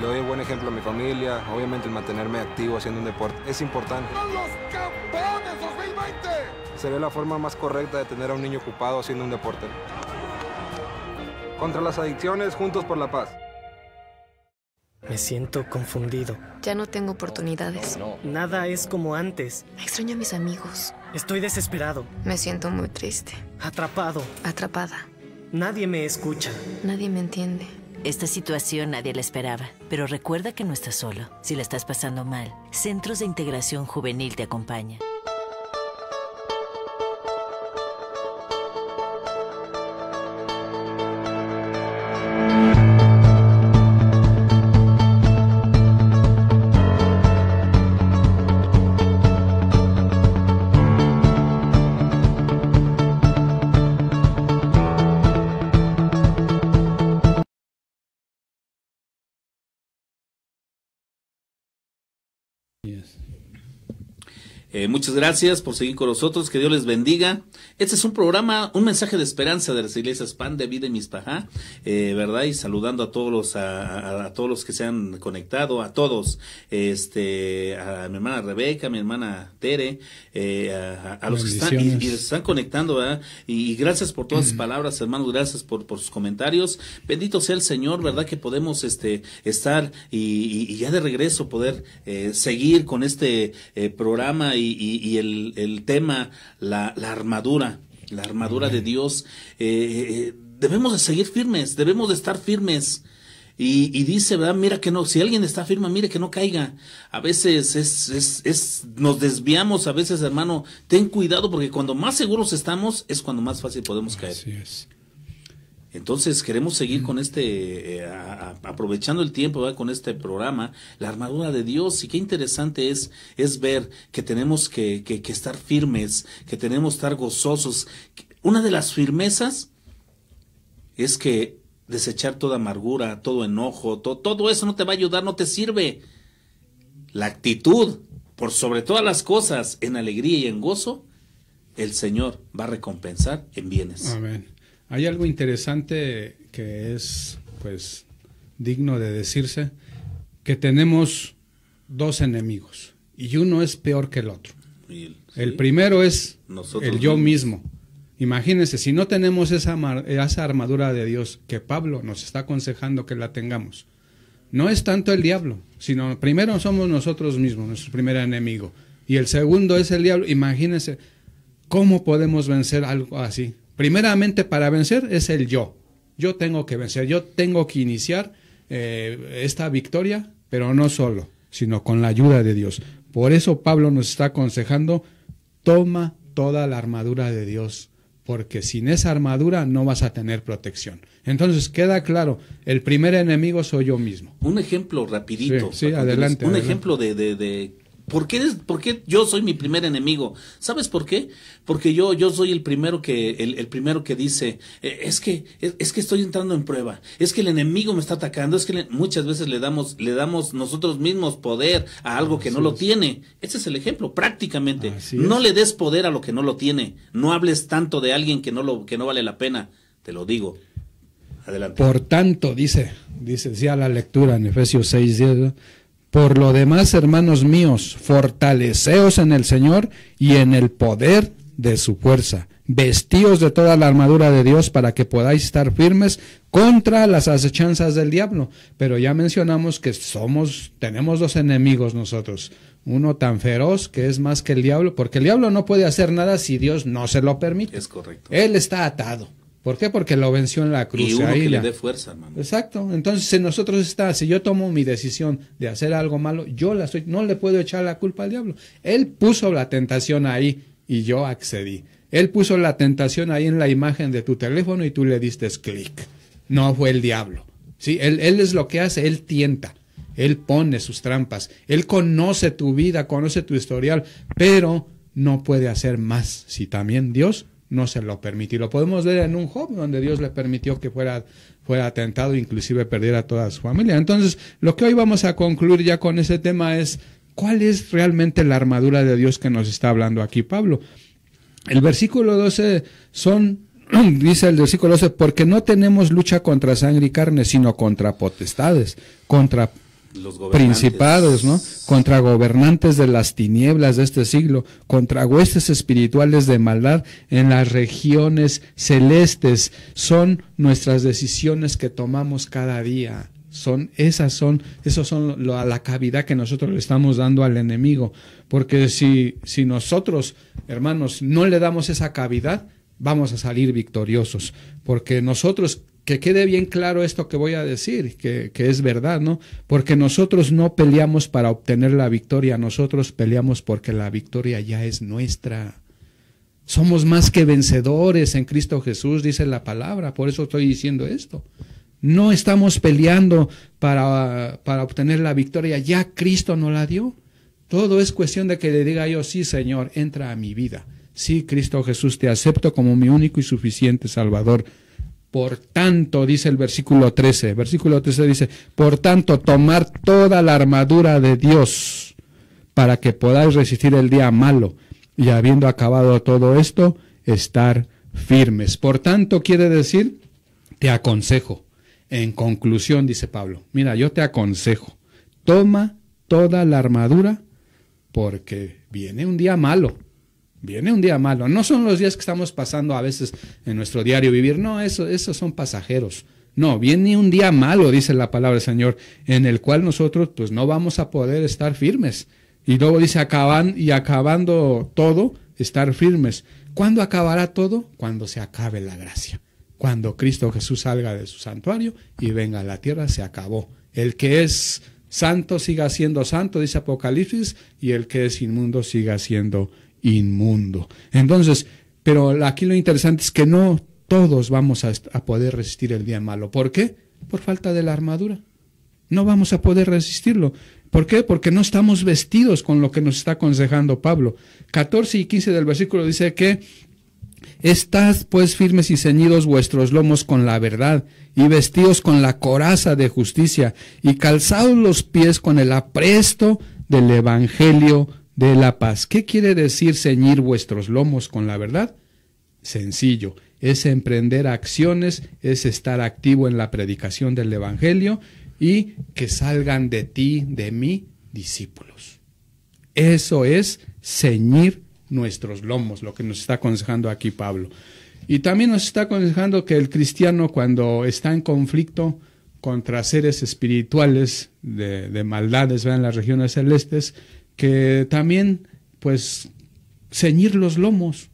Speaker 2: Le doy un buen ejemplo a mi familia, obviamente el mantenerme activo haciendo un deporte es importante. ¡Los campeones Sería la forma más correcta de tener a un niño ocupado haciendo un deporte. Contra las adicciones, juntos por la paz.
Speaker 1: Me siento confundido. Ya no tengo oportunidades. Nada es como antes.
Speaker 2: Extraño a mis amigos. Estoy desesperado. Me siento muy triste. Atrapado. Atrapada. Nadie me escucha. Nadie me entiende. Esta situación nadie la esperaba, pero recuerda que no estás solo. Si la estás pasando mal, Centros de Integración Juvenil te acompañan.
Speaker 1: Eh, muchas gracias por seguir con nosotros, que Dios les bendiga. Este es un programa, un mensaje de esperanza de las iglesias Pan de Vida y Mispajá, eh, ¿verdad? Y saludando a todos los, a, todos los que se han conectado, a todos, este, a mi hermana Rebeca, a mi hermana Tere, eh, a, los que están, y, están conectando, ¿verdad? Y, gracias por todas sus palabras, hermanos, gracias por, por sus comentarios. Bendito sea el Señor, ¿verdad? Que podemos, este, estar y, y ya de regreso poder eh, seguir con este eh, programa y y, el, tema, la, armadura, la armadura de Dios, eh, eh, eh, debemos de seguir firmes, debemos de estar firmes. Y, dice, ¿verdad? Mira que no, si alguien está firme, mire que no caiga. A veces es, nos desviamos, a veces, hermano, ten cuidado, porque cuando más seguros estamos, es cuando más fácil podemos caer. Así es. Entonces queremos seguir con este, eh, aprovechando el tiempo con este programa, la armadura de Dios. Y qué interesante es, es ver que tenemos que, que, estar firmes, que tenemos que estar gozosos. Una de las firmezas es que desechar toda amargura, todo enojo, todo eso no te va a ayudar, no te sirve. La actitud, por sobre todas las cosas, en alegría y en gozo, el Señor va a recompensar en bienes. Amén.
Speaker 2: Hay algo interesante que es, pues, digno de decirse, que tenemos dos enemigos y uno es peor que el otro. El, primero es el yo mismo. Imagínense, si no tenemos esa, esa armadura de Dios que Pablo nos está aconsejando que la tengamos, no es tanto el diablo, sino primero somos nosotros mismos, nuestro primer enemigo. Y el segundo es el diablo. Imagínense, ¿cómo podemos vencer algo así? primeramente para vencer es el yo. Yo tengo que vencer, yo tengo que iniciar eh, esta victoria, pero no solo, sino con la ayuda de Dios. Por eso Pablo nos está aconsejando, toma toda la armadura de Dios, porque sin esa armadura no vas a tener protección. Entonces queda claro, el primer enemigo soy yo mismo.
Speaker 1: Un ejemplo rapidito. Sí, adelante. Un ejemplo de ¿Por qué, ¿Por qué yo soy mi primer enemigo? ¿Sabes por qué? Porque yo, yo soy el primero que, el, primero que dice, e, es que, e, es, que estoy entrando en prueba, es que el enemigo me está atacando, es que muchas veces le damos, le damos nosotros mismos poder a algo que no lo tiene. Ese es el ejemplo, prácticamente. no le des poder a lo que no lo tiene. No hables tanto de alguien que no lo, que no vale la pena. Te lo digo.
Speaker 2: Adelante. Por tanto, dice, dice, a la lectura en Efesios 6, 10, por lo demás, hermanos míos, fortaleceos en el Señor y en el poder de su fuerza. Vestíos de toda la armadura de Dios para que podáis estar firmes contra las asechanzas del diablo. Pero ya mencionamos que somos, tenemos dos enemigos nosotros. Uno tan feroz que es más que el diablo, porque el diablo no puede hacer nada si Dios no se lo permite. Es correcto. Él está atado. ¿Por qué? Porque lo venció en la cruz. Y uno que le dé
Speaker 1: fuerza, hermano.
Speaker 2: Exacto. Entonces, si nosotros está, si yo tomo mi decisión de hacer algo malo, yo la soy. no le puedo echar la culpa al diablo. Él puso la tentación ahí y yo accedí. Él puso la tentación ahí en la imagen de tu teléfono y tú le diste clic. No fue el diablo. Sí, él es lo que hace, él tienta. Él pone sus trampas. Él conoce tu vida, conoce tu historial, pero no puede hacer más si también Dios no se lo permitió. lo podemos ver en un Job, donde Dios le permitió que fuera, fuera atentado, inclusive perdiera toda su familia. Entonces, lo que hoy vamos a concluir ya con ese tema es, ¿cuál es realmente la armadura de Dios que nos está hablando aquí Pablo? El versículo 12 son <clears throat> dice el versículo 12, porque no tenemos lucha contra sangre y carne, sino contra potestades, contra principados, ¿no? Contra gobernantes de las tinieblas de este siglo, contra huestes espirituales de maldad en las regiones celestes. Son nuestras decisiones que tomamos cada día. Son, esas son, esos son la cavidad que nosotros le estamos dando al enemigo. Porque si, si nosotros, hermanos, no le damos esa cavidad, vamos a salir victoriosos. Porque nosotros que quede bien claro esto que voy a decir, que, que, es verdad, ¿no? Porque nosotros no peleamos para obtener la victoria, nosotros peleamos porque la victoria ya es nuestra. Somos más que vencedores en Cristo Jesús, dice la palabra, por eso estoy diciendo esto. No estamos peleando para, para obtener la victoria, ya Cristo nos la dio. Todo es cuestión de que le diga yo, sí Señor, entra a mi vida. Sí, Cristo Jesús, te acepto como mi único y suficiente Salvador. Por tanto, dice el versículo 13, versículo 13 dice, por tanto, tomar toda la armadura de Dios para que podáis resistir el día malo y habiendo acabado todo esto, estar firmes. Por tanto, quiere decir, te aconsejo. En conclusión, dice Pablo, mira, yo te aconsejo, toma toda la armadura porque viene un día malo. Viene un día malo. No son los días que estamos pasando a veces en nuestro diario vivir. No, eso, esos son pasajeros. No, viene un día malo, dice la palabra del Señor, en el cual nosotros pues no vamos a poder estar firmes. Y luego dice, acaban y acabando todo, estar firmes. ¿Cuándo acabará todo? Cuando se acabe la gracia. Cuando Cristo Jesús salga de su santuario y venga a la tierra, se acabó. El que es santo siga siendo santo, dice Apocalipsis, y el que es inmundo siga siendo inmundo. Entonces, pero aquí lo interesante es que no todos vamos a, poder resistir el día malo. ¿Por qué? Por falta de la armadura. No vamos a poder resistirlo. ¿Por qué? Porque no estamos vestidos con lo que nos está aconsejando Pablo. 14 y 15 del versículo dice que Estás pues firmes y ceñidos vuestros lomos con la verdad, y vestidos con la coraza de justicia, y calzados los pies con el apresto del Evangelio de la paz. ¿Qué quiere decir ceñir vuestros lomos con la verdad? Sencillo, es emprender acciones, es estar activo en la predicación del Evangelio y que salgan de ti, de mí, discípulos. Eso es ceñir nuestros lomos, lo que nos está aconsejando aquí Pablo. Y también nos está aconsejando que el cristiano cuando está en conflicto contra seres espirituales de, maldades va en las regiones celestes, que también, pues, ceñir los lomos,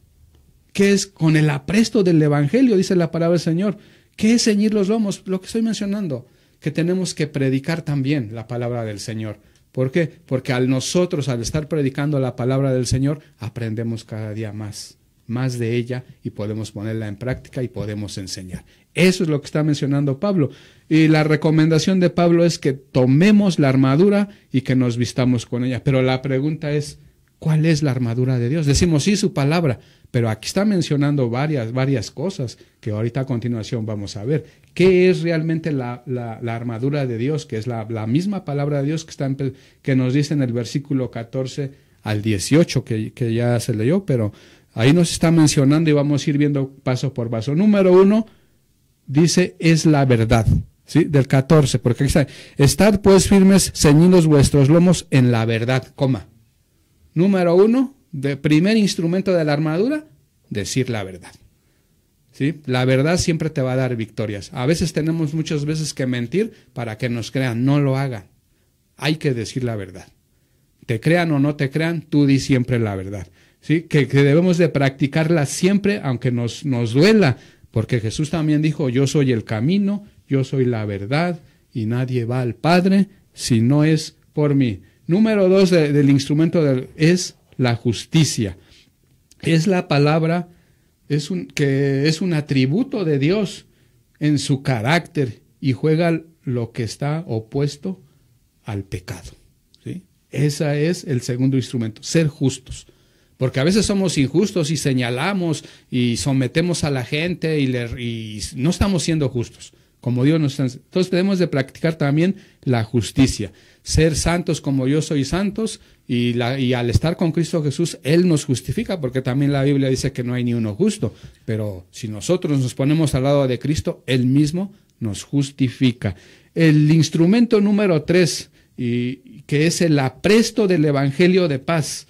Speaker 2: que es con el apresto del Evangelio, dice la palabra del Señor. ¿Qué es ceñir los lomos? Lo que estoy mencionando, que tenemos que predicar también la palabra del Señor. ¿Por qué? Porque al nosotros, al estar predicando la palabra del Señor, aprendemos cada día más más de ella y podemos ponerla en práctica y podemos enseñar. Eso es lo que está mencionando Pablo. Y la recomendación de Pablo es que tomemos la armadura y que nos vistamos con ella. Pero la pregunta es, ¿cuál es la armadura de Dios? Decimos, sí, su palabra, pero aquí está mencionando varias, varias cosas que ahorita a continuación vamos a ver. ¿Qué es realmente la, armadura de Dios? Que es la, misma palabra de Dios que, está que nos dice en el versículo 14 al 18 que ya se leyó, pero Ahí nos está mencionando y vamos a ir viendo paso por paso. Número uno, dice, es la verdad. ¿Sí? Del 14, porque está, estad pues firmes, ceñidos vuestros lomos en la verdad, coma. Número uno, de primer instrumento de la armadura, decir la verdad. ¿Sí? La verdad siempre te va a dar victorias. A veces tenemos muchas veces que mentir para que nos crean, no lo hagan. Hay que decir la verdad. Te crean o no te crean, tú di siempre la verdad. Que, debemos de practicarla siempre, aunque nos, nos duela, porque Jesús también dijo, yo soy el camino, yo soy la verdad, y nadie va al Padre si no es por mí. Número dos del instrumento es la justicia. Es la palabra es un, que es un atributo de Dios en su carácter y juega lo que está opuesto al pecado. Ese es el segundo instrumento, ser justos. Porque a veces somos injustos y señalamos y sometemos a la gente y, no estamos siendo justos, como Dios nos... Entonces tenemos de practicar también la justicia, ser santos como yo soy santos y, al estar con Cristo Jesús, Él nos justifica, porque también la Biblia dice que no hay ni uno justo, pero si nosotros nos ponemos al lado de Cristo, Él mismo nos justifica. El instrumento número tres, que es el apresto del Evangelio de paz.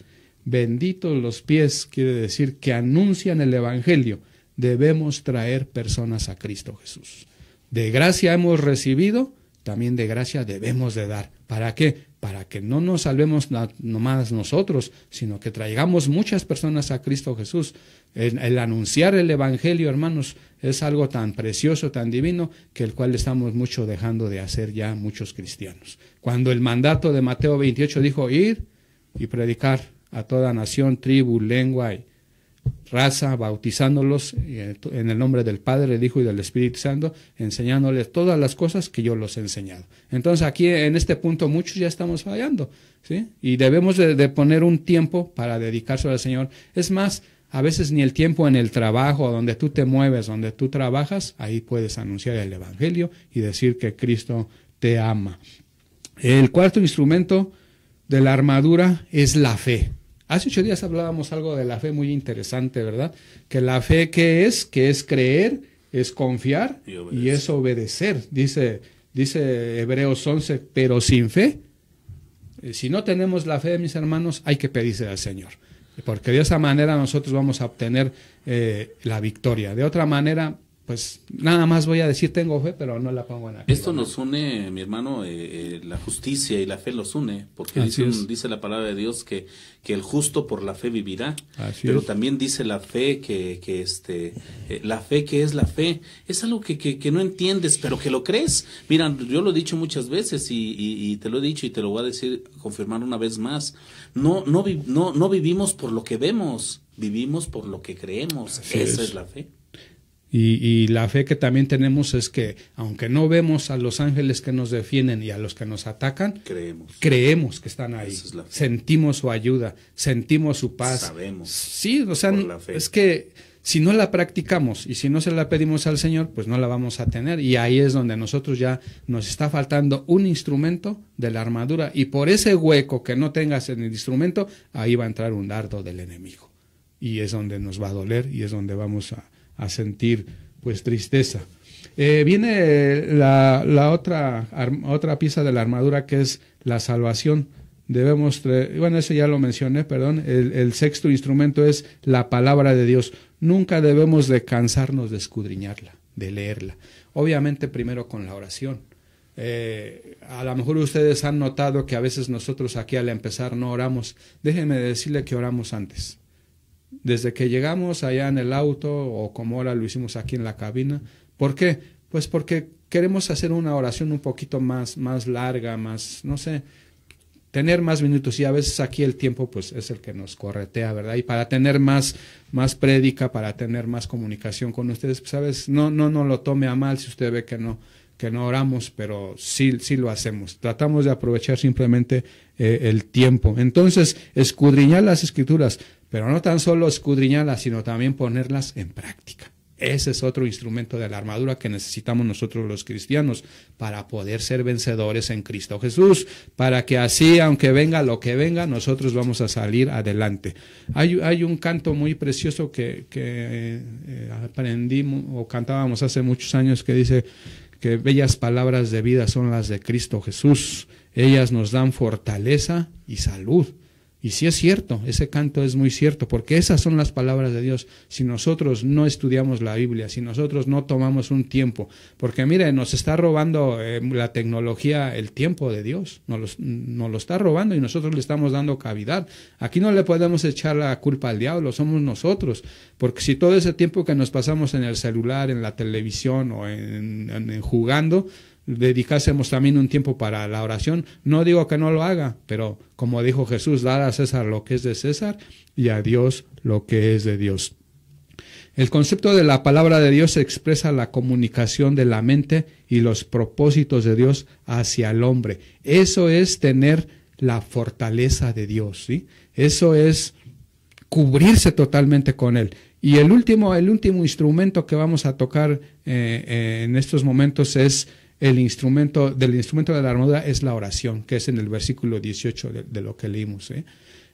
Speaker 2: Benditos los pies quiere decir que anuncian el Evangelio. Debemos traer personas a Cristo Jesús. De gracia hemos recibido, también de gracia debemos de dar. ¿Para qué? Para que no nos salvemos nomás nosotros, sino que traigamos muchas personas a Cristo Jesús. El, anunciar el Evangelio, hermanos, es algo tan precioso, tan divino, que el cual estamos mucho dejando de hacer ya muchos cristianos. Cuando el mandato de Mateo 28 dijo ir y predicar a toda nación, tribu, lengua y raza, bautizándolos eh, en el nombre del Padre, del Hijo y del Espíritu Santo, enseñándoles todas las cosas que yo los he enseñado. Entonces aquí en este punto muchos ya estamos fallando, ¿sí? Y debemos de, poner un tiempo para dedicarse al Señor. Es más, a veces ni el tiempo en el trabajo, donde tú te mueves, donde tú trabajas, ahí puedes anunciar el Evangelio y decir que Cristo te ama. El cuarto instrumento de la armadura es la fe. Hace ocho días hablábamos algo de la fe muy interesante, ¿verdad? Que la fe ¿qué es, que es creer, es confiar y, es obedecer, dice, dice Hebreos 11, pero sin fe. Eh, si no tenemos la fe, mis hermanos, hay que pedirse al Señor, porque de esa manera nosotros vamos a obtener eh, la victoria. De otra manera, pues nada más voy a decir tengo fe, pero no la pongo en aquí.
Speaker 1: Esto nos une, mi hermano, eh, eh, la justicia y la fe los une, porque dice, la palabra de Dios que, que el justo por la fe vivirá, pero también dice la fe que, que este, eh, la fe que es la fe, es algo que, no entiendes, pero que lo crees. Mira, yo lo he dicho muchas veces y, te lo he dicho y te lo voy a decir, confirmar una vez más, no, no, no, vivimos por lo que vemos, vivimos por lo que creemos, esa es la fe.
Speaker 2: Y, la fe que también tenemos es que, aunque no vemos a los ángeles que nos defienden y a los que nos atacan, creemos, creemos que están ahí. sentimos su ayuda, sentimos su paz. Sabemos. Sí, o sea, es que si no la practicamos y si no se la pedimos al Señor, pues no la vamos a tener. Y ahí es donde nosotros ya nos está faltando un instrumento de la armadura. Y por ese hueco que no tengas en el instrumento, ahí va a entrar un dardo del enemigo. Y es donde nos va a doler y es donde vamos a a sentir pues tristeza. Eh, viene la, la otra, otra pieza de la armadura que es la salvación. Debemos, bueno, eso ya lo mencioné, perdón, el, sexto instrumento es la palabra de Dios. Nunca debemos de cansarnos de escudriñarla, de leerla. Obviamente primero con la oración, eh, a lo mejor ustedes han notado que a veces nosotros aquí al empezar no oramos. Déjenme decirle que oramos antes desde que llegamos allá en el auto o como ahora lo hicimos aquí en la cabina. ¿Por qué? Pues porque queremos hacer una oración un poquito más, más larga, más, no sé, tener más minutos y a veces aquí el tiempo pues es el que nos corretea, ¿verdad? Y para tener más, más prédica, para tener más comunicación con ustedes, pues, ¿sabes? No, no, no lo tome a mal si usted ve que no, que no oramos, pero sí, sí lo hacemos. Tratamos de aprovechar simplemente eh, el tiempo. Entonces, escudriñar las escrituras. Pero no tan solo escudriñarlas, sino también ponerlas en práctica. Ese es otro instrumento de la armadura que necesitamos nosotros los cristianos para poder ser vencedores en Cristo Jesús, para que así, aunque venga lo que venga, nosotros vamos a salir adelante. Hay, un canto muy precioso que, eh, aprendimos o cantábamos hace muchos años que dice que bellas palabras de vida son las de Cristo Jesús. Ellas nos dan fortaleza y salud. Y sí es cierto, ese canto es muy cierto, porque esas son las palabras de Dios. Si nosotros no estudiamos la Biblia, si nosotros no tomamos un tiempo, porque mire, nos está robando eh, la tecnología el tiempo de Dios, nos, lo está robando y nosotros le estamos dando cavidad. Aquí no le podemos echar la culpa al diablo, somos nosotros, porque si todo ese tiempo que nos pasamos en el celular, en la televisión o en jugando, dedicásemos también un tiempo para la oración. No digo que no lo haga, pero como dijo Jesús, dar a César lo que es de César y a Dios lo que es de Dios. El concepto de la palabra de Dios expresa la comunicación de la mente y los propósitos de Dios hacia el hombre. Eso es tener la fortaleza de Dios, ¿sí? Eso es cubrirse totalmente con Él. Y el último, el último instrumento que vamos a tocar eh, eh, en estos momentos es el instrumento, del instrumento de la armadura es la oración, que es en el versículo 18 de, lo que leímos. ¿eh?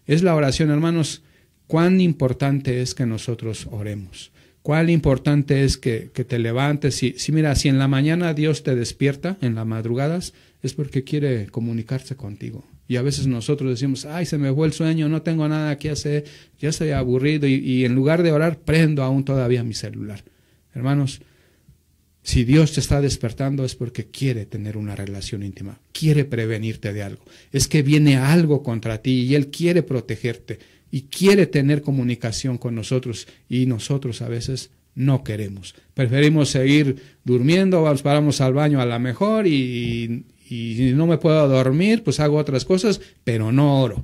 Speaker 2: Es la oración, hermanos, cuán importante es que nosotros oremos. Cuán importante es que, te levantes. Si, mira, si en la mañana Dios te despierta, en las madrugadas, es porque quiere comunicarse contigo. Y a veces nosotros decimos, ay, se me fue el sueño, no tengo nada que hacer, ya estoy aburrido y en lugar de orar, prendo aún todavía mi celular. Hermanos, si Dios te está despertando es porque quiere tener una relación íntima, quiere prevenirte de algo. Es que viene algo contra ti y Él quiere protegerte y quiere tener comunicación con nosotros y nosotros a veces no queremos. Preferimos seguir durmiendo, vamos, paramos al baño a la mejor y, y no me puedo dormir, pues hago otras cosas, pero no oro.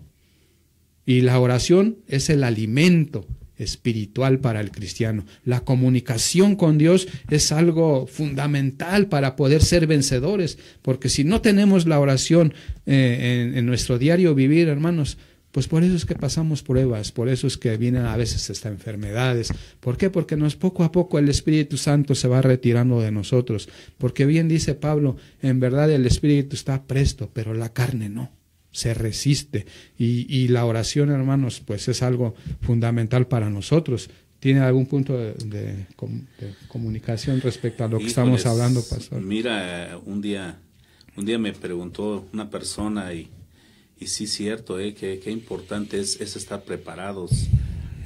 Speaker 2: Y la oración es el alimento espiritual para el cristiano. La comunicación con Dios es algo fundamental para poder ser vencedores, porque si no tenemos la oración eh, en, en nuestro diario vivir, hermanos, pues por eso es que pasamos pruebas, por eso es que vienen a veces estas enfermedades. ¿Por qué? Porque nos poco a poco el Espíritu Santo se va retirando de nosotros. Porque bien dice Pablo, en verdad el Espíritu está presto, pero la carne no se resiste. Y, la oración, hermanos, pues es algo fundamental para nosotros. ¿Tiene algún punto de, comunicación respecto a lo que estamos hablando, pastor?
Speaker 1: Mira, un día, un día me preguntó una persona y, y sí, cierto, eh, que, qué importante es, es estar preparados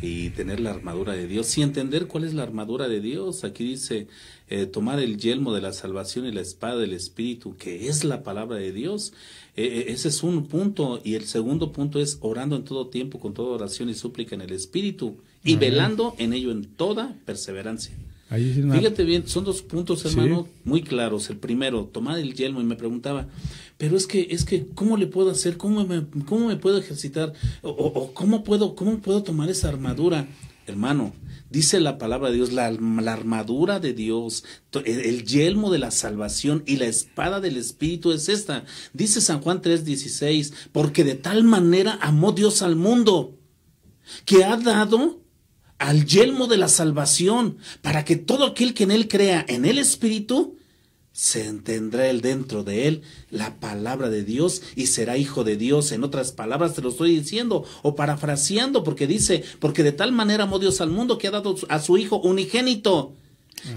Speaker 1: y tener la armadura de Dios y entender cuál es la armadura de Dios. Aquí dice eh, tomar el yelmo de la salvación y la espada del Espíritu, que es la palabra de Dios. Eh, eh, ese es un punto. Y el segundo punto es orando en todo tiempo, con toda oración y súplica en el Espíritu y velando en ello en toda perseverancia.
Speaker 2: Fíjate
Speaker 1: bien, son dos puntos, hermano, muy claros. El primero, tomar el yelmo y me preguntaba, pero es que, es que, ¿cómo le puedo hacer? ¿Cómo me, me puedo ejercitar? O, ¿cómo, puedo, ¿cómo puedo tomar esa armadura? Hermano, dice la palabra de Dios, la, armadura de Dios, el, el, yelmo de la salvación y la espada del Espíritu es esta. Dice San Juan 3:16, porque de tal manera amó Dios al mundo, que ha dado al yelmo de la salvación, para que todo aquel que en él crea, en el Espíritu, se entendrá él dentro de él la palabra de Dios y será hijo de Dios. En otras palabras te lo estoy diciendo o parafraseando porque dice, porque de tal manera amó Dios al mundo que ha dado a su hijo unigénito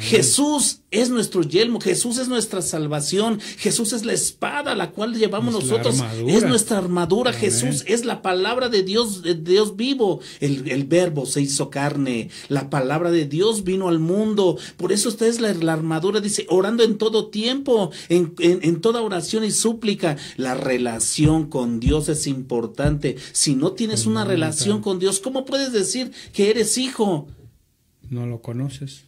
Speaker 1: Jesús es nuestro yelmo, Jesús es nuestra salvación, Jesús es la espada la cual llevamos nosotros, es nuestra armadura, Jesús es la palabra de Dios, Dios vivo, el, verbo se hizo carne, la palabra de Dios vino al mundo, por eso usted es la, armadura, dice, orando en todo tiempo, en, en toda oración y súplica, la relación con Dios es importante, si no tienes una relación con Dios, ¿cómo puedes decir que eres hijo?
Speaker 2: No lo conoces.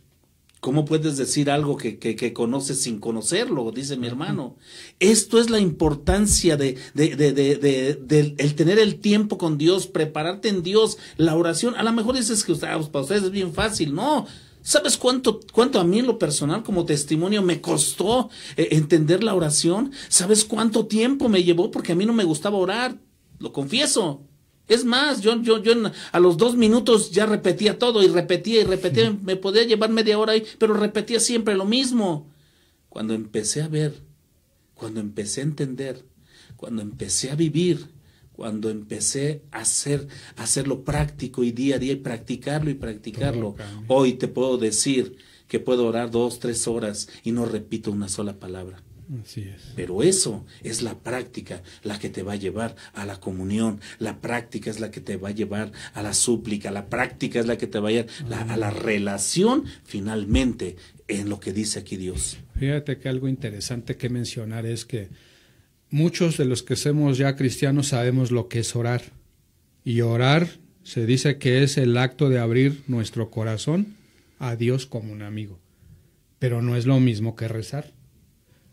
Speaker 1: ¿Cómo puedes decir algo que, conoces sin conocerlo? Dice mi hermano. Esto es la importancia de, de, de, de, el tener el tiempo con Dios, prepararte en Dios, la oración. A lo mejor dices que ah, pues, para ustedes es bien fácil. No. ¿Sabes cuánto, cuánto a mí en lo personal como testimonio me costó eh, entender la oración? ¿Sabes cuánto tiempo me llevó? Porque a mí no me gustaba orar. Lo confieso. Es más, yo, yo, a los dos minutos ya repetía todo y repetía y repetía. Me podía llevar media hora ahí, pero repetía siempre lo mismo. Cuando empecé a ver, cuando empecé a entender, cuando empecé a vivir, cuando empecé a hacer, a hacerlo práctico y día a día y practicarlo y practicarlo. Hoy te puedo decir que puedo orar dos, tres horas y no repito una sola palabra. Pero eso es la práctica la que te va a llevar a la comunión, la práctica es la que te va a llevar a la súplica, la práctica es la que te va a llevar a la relación finalmente en lo que dice
Speaker 2: aquí Dios. Fíjate que algo interesante que mencionar es que muchos de los que somos ya cristianos sabemos lo que es orar. Y orar se dice que es el acto de abrir nuestro corazón a Dios como un amigo. Pero no es lo mismo que rezar.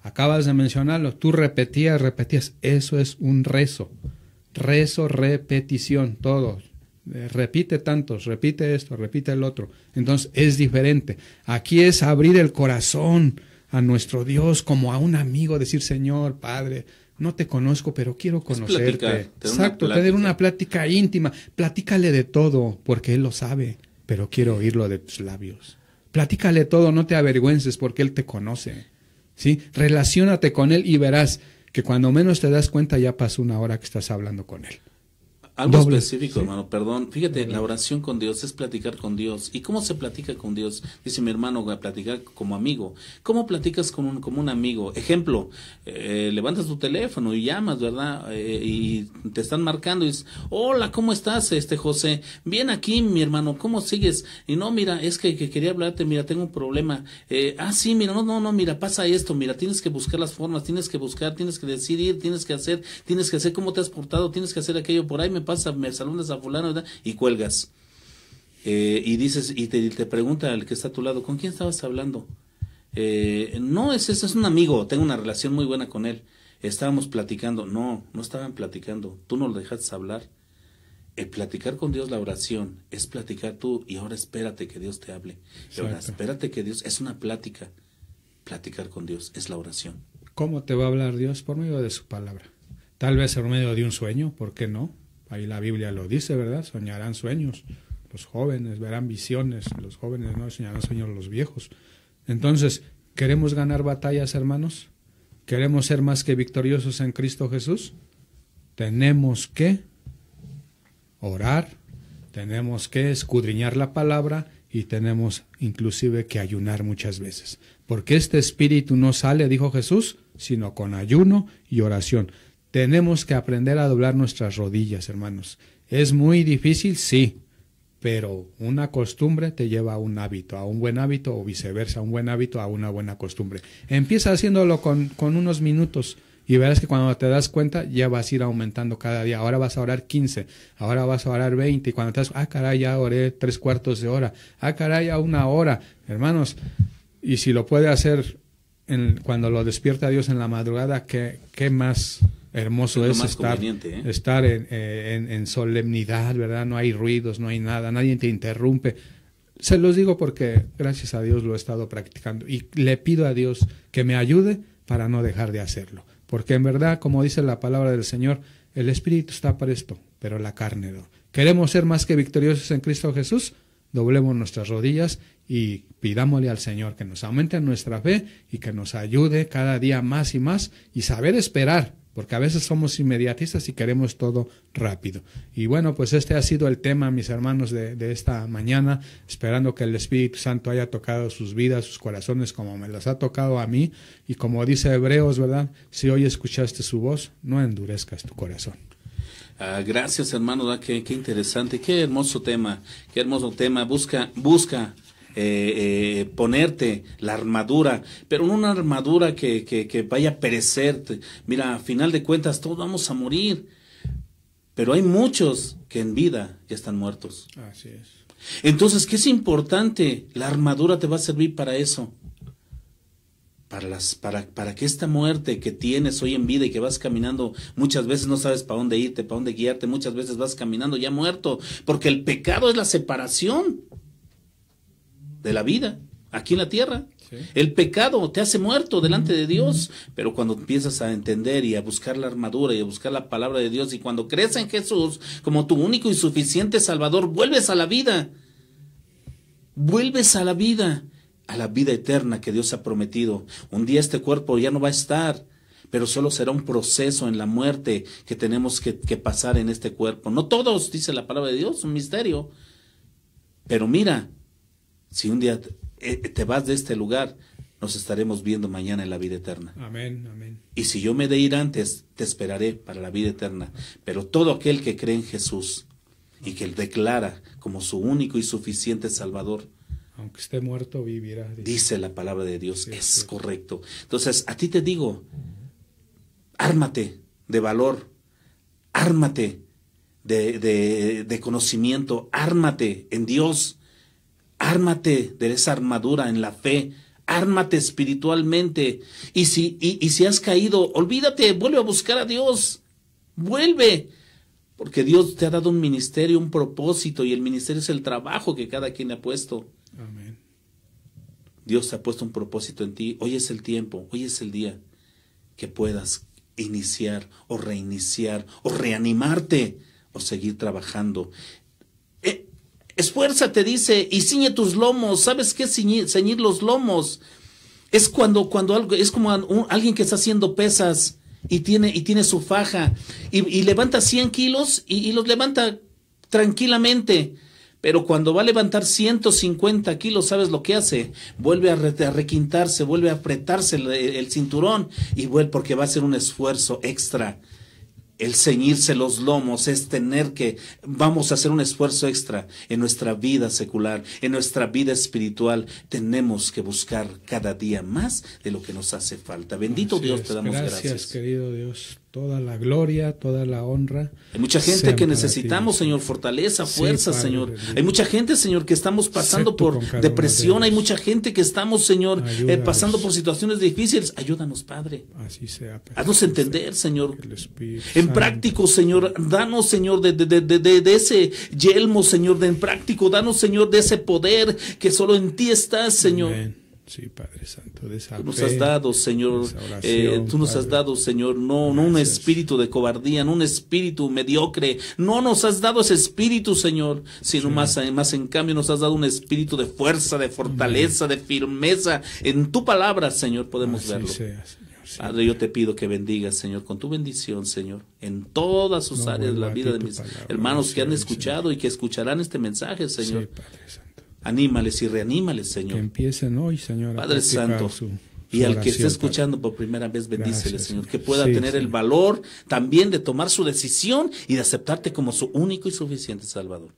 Speaker 2: Acabas de mencionarlo, tú repetías, repetías. Eso es un rezo. Rezo, repetición, todo. Eh, repite tantos, repite esto, repite el otro. Entonces es diferente. Aquí es abrir el corazón a nuestro Dios como a un amigo, decir Señor, Padre, no te conozco, pero quiero conocerte. Exacto, tener una plática íntima. Platícale de todo, porque Él lo sabe, pero quiero oírlo de tus labios. Platícale todo, no te avergüences, porque Él te conoce. ¿sí? Relaciónate con Él y verás que cuando menos te das cuenta ya pasó una hora que estás hablando con Él.
Speaker 1: Algo específico, hermano, perdón. Fíjate, la oración con Dios es platicar con Dios. ¿Y cómo se platica con Dios? Dice mi hermano, platicar como amigo. ¿Cómo platicas con un, como un amigo? Ejemplo, eh, levantas tu teléfono y llamas, ¿verdad? Eh, y te están marcando y dices, hola, ¿cómo estás, este José? Bien aquí, mi hermano, ¿cómo sigues? Y no, mira, es que, que quería hablarte, mira, tengo un problema. Eh, ah, sí, mira, no, no, no, mira, pasa esto, mira, tienes que buscar las formas, tienes que buscar, tienes que decidir, tienes que hacer, tienes que hacer cómo te has portado, tienes que hacer aquello por ahí. Me pasa? Me saludas a fulano y cuelgas. Eh, y dices, y te, te pregunta el que está a tu lado, ¿con quién estabas hablando? Eh, no, es, ese es un amigo, tengo una relación muy buena con él. Estábamos platicando. No, no estaban platicando. Tú no lo dejaste hablar. El platicar con Dios, la oración, es platicar tú y ahora espérate que Dios te hable. espérate que Dios, es una plática. Platicar con Dios es la oración.
Speaker 2: ¿Cómo te va a hablar Dios? Por medio de su palabra. Tal vez por medio de un sueño, ¿por qué no? Ahí la Biblia lo dice, ¿verdad? Soñarán sueños los jóvenes, verán visiones los jóvenes, no soñarán sueños los viejos. Entonces, ¿queremos ganar batallas, hermanos? ¿Queremos ser más que victoriosos en Cristo Jesús? Tenemos que orar, tenemos que escudriñar la palabra y tenemos inclusive que ayunar muchas veces. Porque este espíritu no sale, dijo Jesús, sino con ayuno y oración. Tenemos que aprender a doblar nuestras rodillas, hermanos. ¿Es muy difícil? Sí, pero una costumbre te lleva a un hábito, a un buen hábito o viceversa, un buen hábito a una buena costumbre. Empieza haciéndolo con, con unos minutos y verás que cuando te das cuenta ya vas a ir aumentando cada día. Ahora vas a orar 15, ahora vas a orar 20 y cuando te das, ah caray, ya oré tres cuartos de hora, ah caray, ya una hora, hermanos. Y si lo puede hacer en, cuando lo despierta Dios en la madrugada, ¿qué, qué más? Hermoso es, estar, ¿eh? eh, en, solemnidad, ¿verdad? No hay ruidos, no hay nada, nadie te interrumpe. Se los digo porque gracias a Dios lo he estado practicando y le pido a Dios que me ayude para no dejar de hacerlo. Porque en verdad, como dice la palabra del Señor, el espíritu está para esto, pero la carne no. Queremos ser más que victoriosos en Cristo Jesús, doblemos nuestras rodillas y pidámosle al Señor que nos aumente nuestra fe y que nos ayude cada día más y más y saber esperar porque a veces somos inmediatistas y queremos todo rápido. Y bueno, pues este ha sido el tema, mis hermanos, de, esta mañana, esperando que el Espíritu Santo haya tocado sus vidas, sus corazones, como me las ha tocado a mí. Y como dice Hebreos, ¿verdad? Si hoy escuchaste su voz, no endurezcas tu corazón.
Speaker 1: Ah, gracias, hermano. qué interesante, qué hermoso tema, qué hermoso tema. Busca, busca eh, eh, ponerte la armadura, pero no una armadura que, que, vaya a perecerte. Mira, a final de cuentas todos vamos a morir, pero hay muchos que en vida ya están muertos. Entonces, ¿qué es importante? La armadura te va a servir para eso. Para, las, para, para que esta muerte que tienes hoy en vida y que vas caminando, muchas veces no sabes para dónde irte, para dónde guiarte, muchas veces vas caminando ya muerto, porque el pecado es la separación de la vida aquí en la tierra. El pecado te hace muerto delante de Dios, pero cuando empiezas a entender y a buscar la armadura y a buscar la palabra de Dios y cuando crees en Jesús como tu único y suficiente Salvador, vuelves a la vida, vuelves a la vida, a la vida eterna que Dios ha prometido. Un día este cuerpo ya no va a estar, pero solo será un proceso en la muerte que tenemos que, que pasar en este cuerpo. No todos, dice la palabra de Dios, un misterio. Pero mira, si un día eh, te vas de este lugar, nos estaremos viendo mañana en la vida eterna.
Speaker 2: Amén, amén.
Speaker 1: Y si yo me de ir antes, te esperaré para la vida eterna. Pero todo aquel que cree en Jesús y que él declara como su único y suficiente Salvador,
Speaker 2: aunque esté muerto, vivirá. Dice,
Speaker 1: la palabra de Dios, es correcto. Entonces, a ti te digo, ármate de valor, ármate de conocimiento, ármate en Dios Ármate de esa armadura en la fe, ármate espiritualmente. Y si, y, si has caído, olvídate, vuelve a buscar a Dios, vuelve. Porque Dios te ha dado un ministerio, un propósito, y el ministerio es el trabajo que cada quien ha puesto. Amén. Dios te ha puesto un propósito en ti. Hoy es el tiempo, hoy es el día que puedas iniciar o reiniciar o reanimarte o seguir trabajando te dice, y ciñe tus lomos. ¿Sabes qué es ceñir los lomos? Es cuando, cuando algo, es como alguien que está haciendo pesas y tiene, y tiene su faja y, levanta 100 kilos y, los levanta tranquilamente. Pero cuando va a levantar 150 kilos, ¿sabes lo que hace? Vuelve a, requintarse, vuelve a apretarse el, cinturón y porque va a ser un esfuerzo extra. El ceñirse los lomos es tener que, vamos a hacer un esfuerzo extra en nuestra vida secular, en nuestra vida espiritual. Tenemos que buscar cada día más de lo que nos hace falta. Bendito Dios, te damos gracias. Gracias,
Speaker 2: querido Dios toda la gloria, toda la honra. Hay mucha gente que necesitamos,
Speaker 1: Señor, fortaleza, fuerza, Señor. Hay mucha gente, Señor, que estamos pasando por depresión, hay mucha gente que estamos, Señor, eh, pasando por situaciones difíciles. Ayúdanos, Padre. Haznos entender, Señor. En práctico, Señor, danos, Señor, de, de, de, ese yelmo, Señor, de en práctico, danos, Señor, de ese poder que solo en ti está, Señor. Amén. Sí, Padre Santo, de esa Tú nos has dado, Señor, eh, tú nos has dado, Señor, no, no un espíritu de cobardía, no un espíritu mediocre, no nos has dado ese espíritu, Señor, sino eh, más, en cambio nos has dado un espíritu de fuerza, de fortaleza, de firmeza. En tu palabra, Señor, podemos verlo. Padre, yo te pido que bendiga, Señor, con tu bendición, Señor, en todas sus áreas de la vida de mis hermanos que han escuchado y que escucharán este mensaje, Señor. Sí, Padre Anímales y reanímales, Señor.
Speaker 2: empiecen hoy, Señor. Padre Santo. Y al que esté escuchando
Speaker 1: por primera vez, bendícele, Señor, que pueda tener el valor también de tomar su decisión y de aceptarte como su único y suficiente Salvador.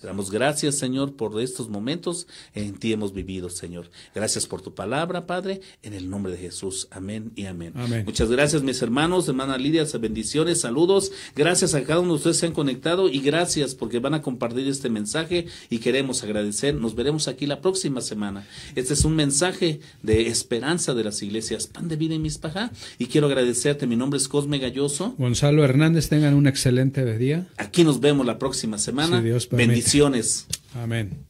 Speaker 1: Te damos gracias, Señor, por estos momentos en ti hemos vivido, Señor. Gracias por tu palabra, Padre, en el nombre de Jesús. Amén y amén. Muchas gracias, mis hermanos, hermana Lidia, bendiciones, saludos. Gracias a cada uno de ustedes que se han conectado y gracias porque van a compartir este mensaje y queremos agradecer. Nos veremos aquí la próxima semana. Este es un mensaje de esperanza de las iglesias. Pan de vida y mis pajá. Y quiero agradecerte. Mi nombre es Cosme Galloso.
Speaker 2: Gonzalo Hernández, tengan un excelente día.
Speaker 1: Aquí nos vemos la próxima semana bendiciones. Amén.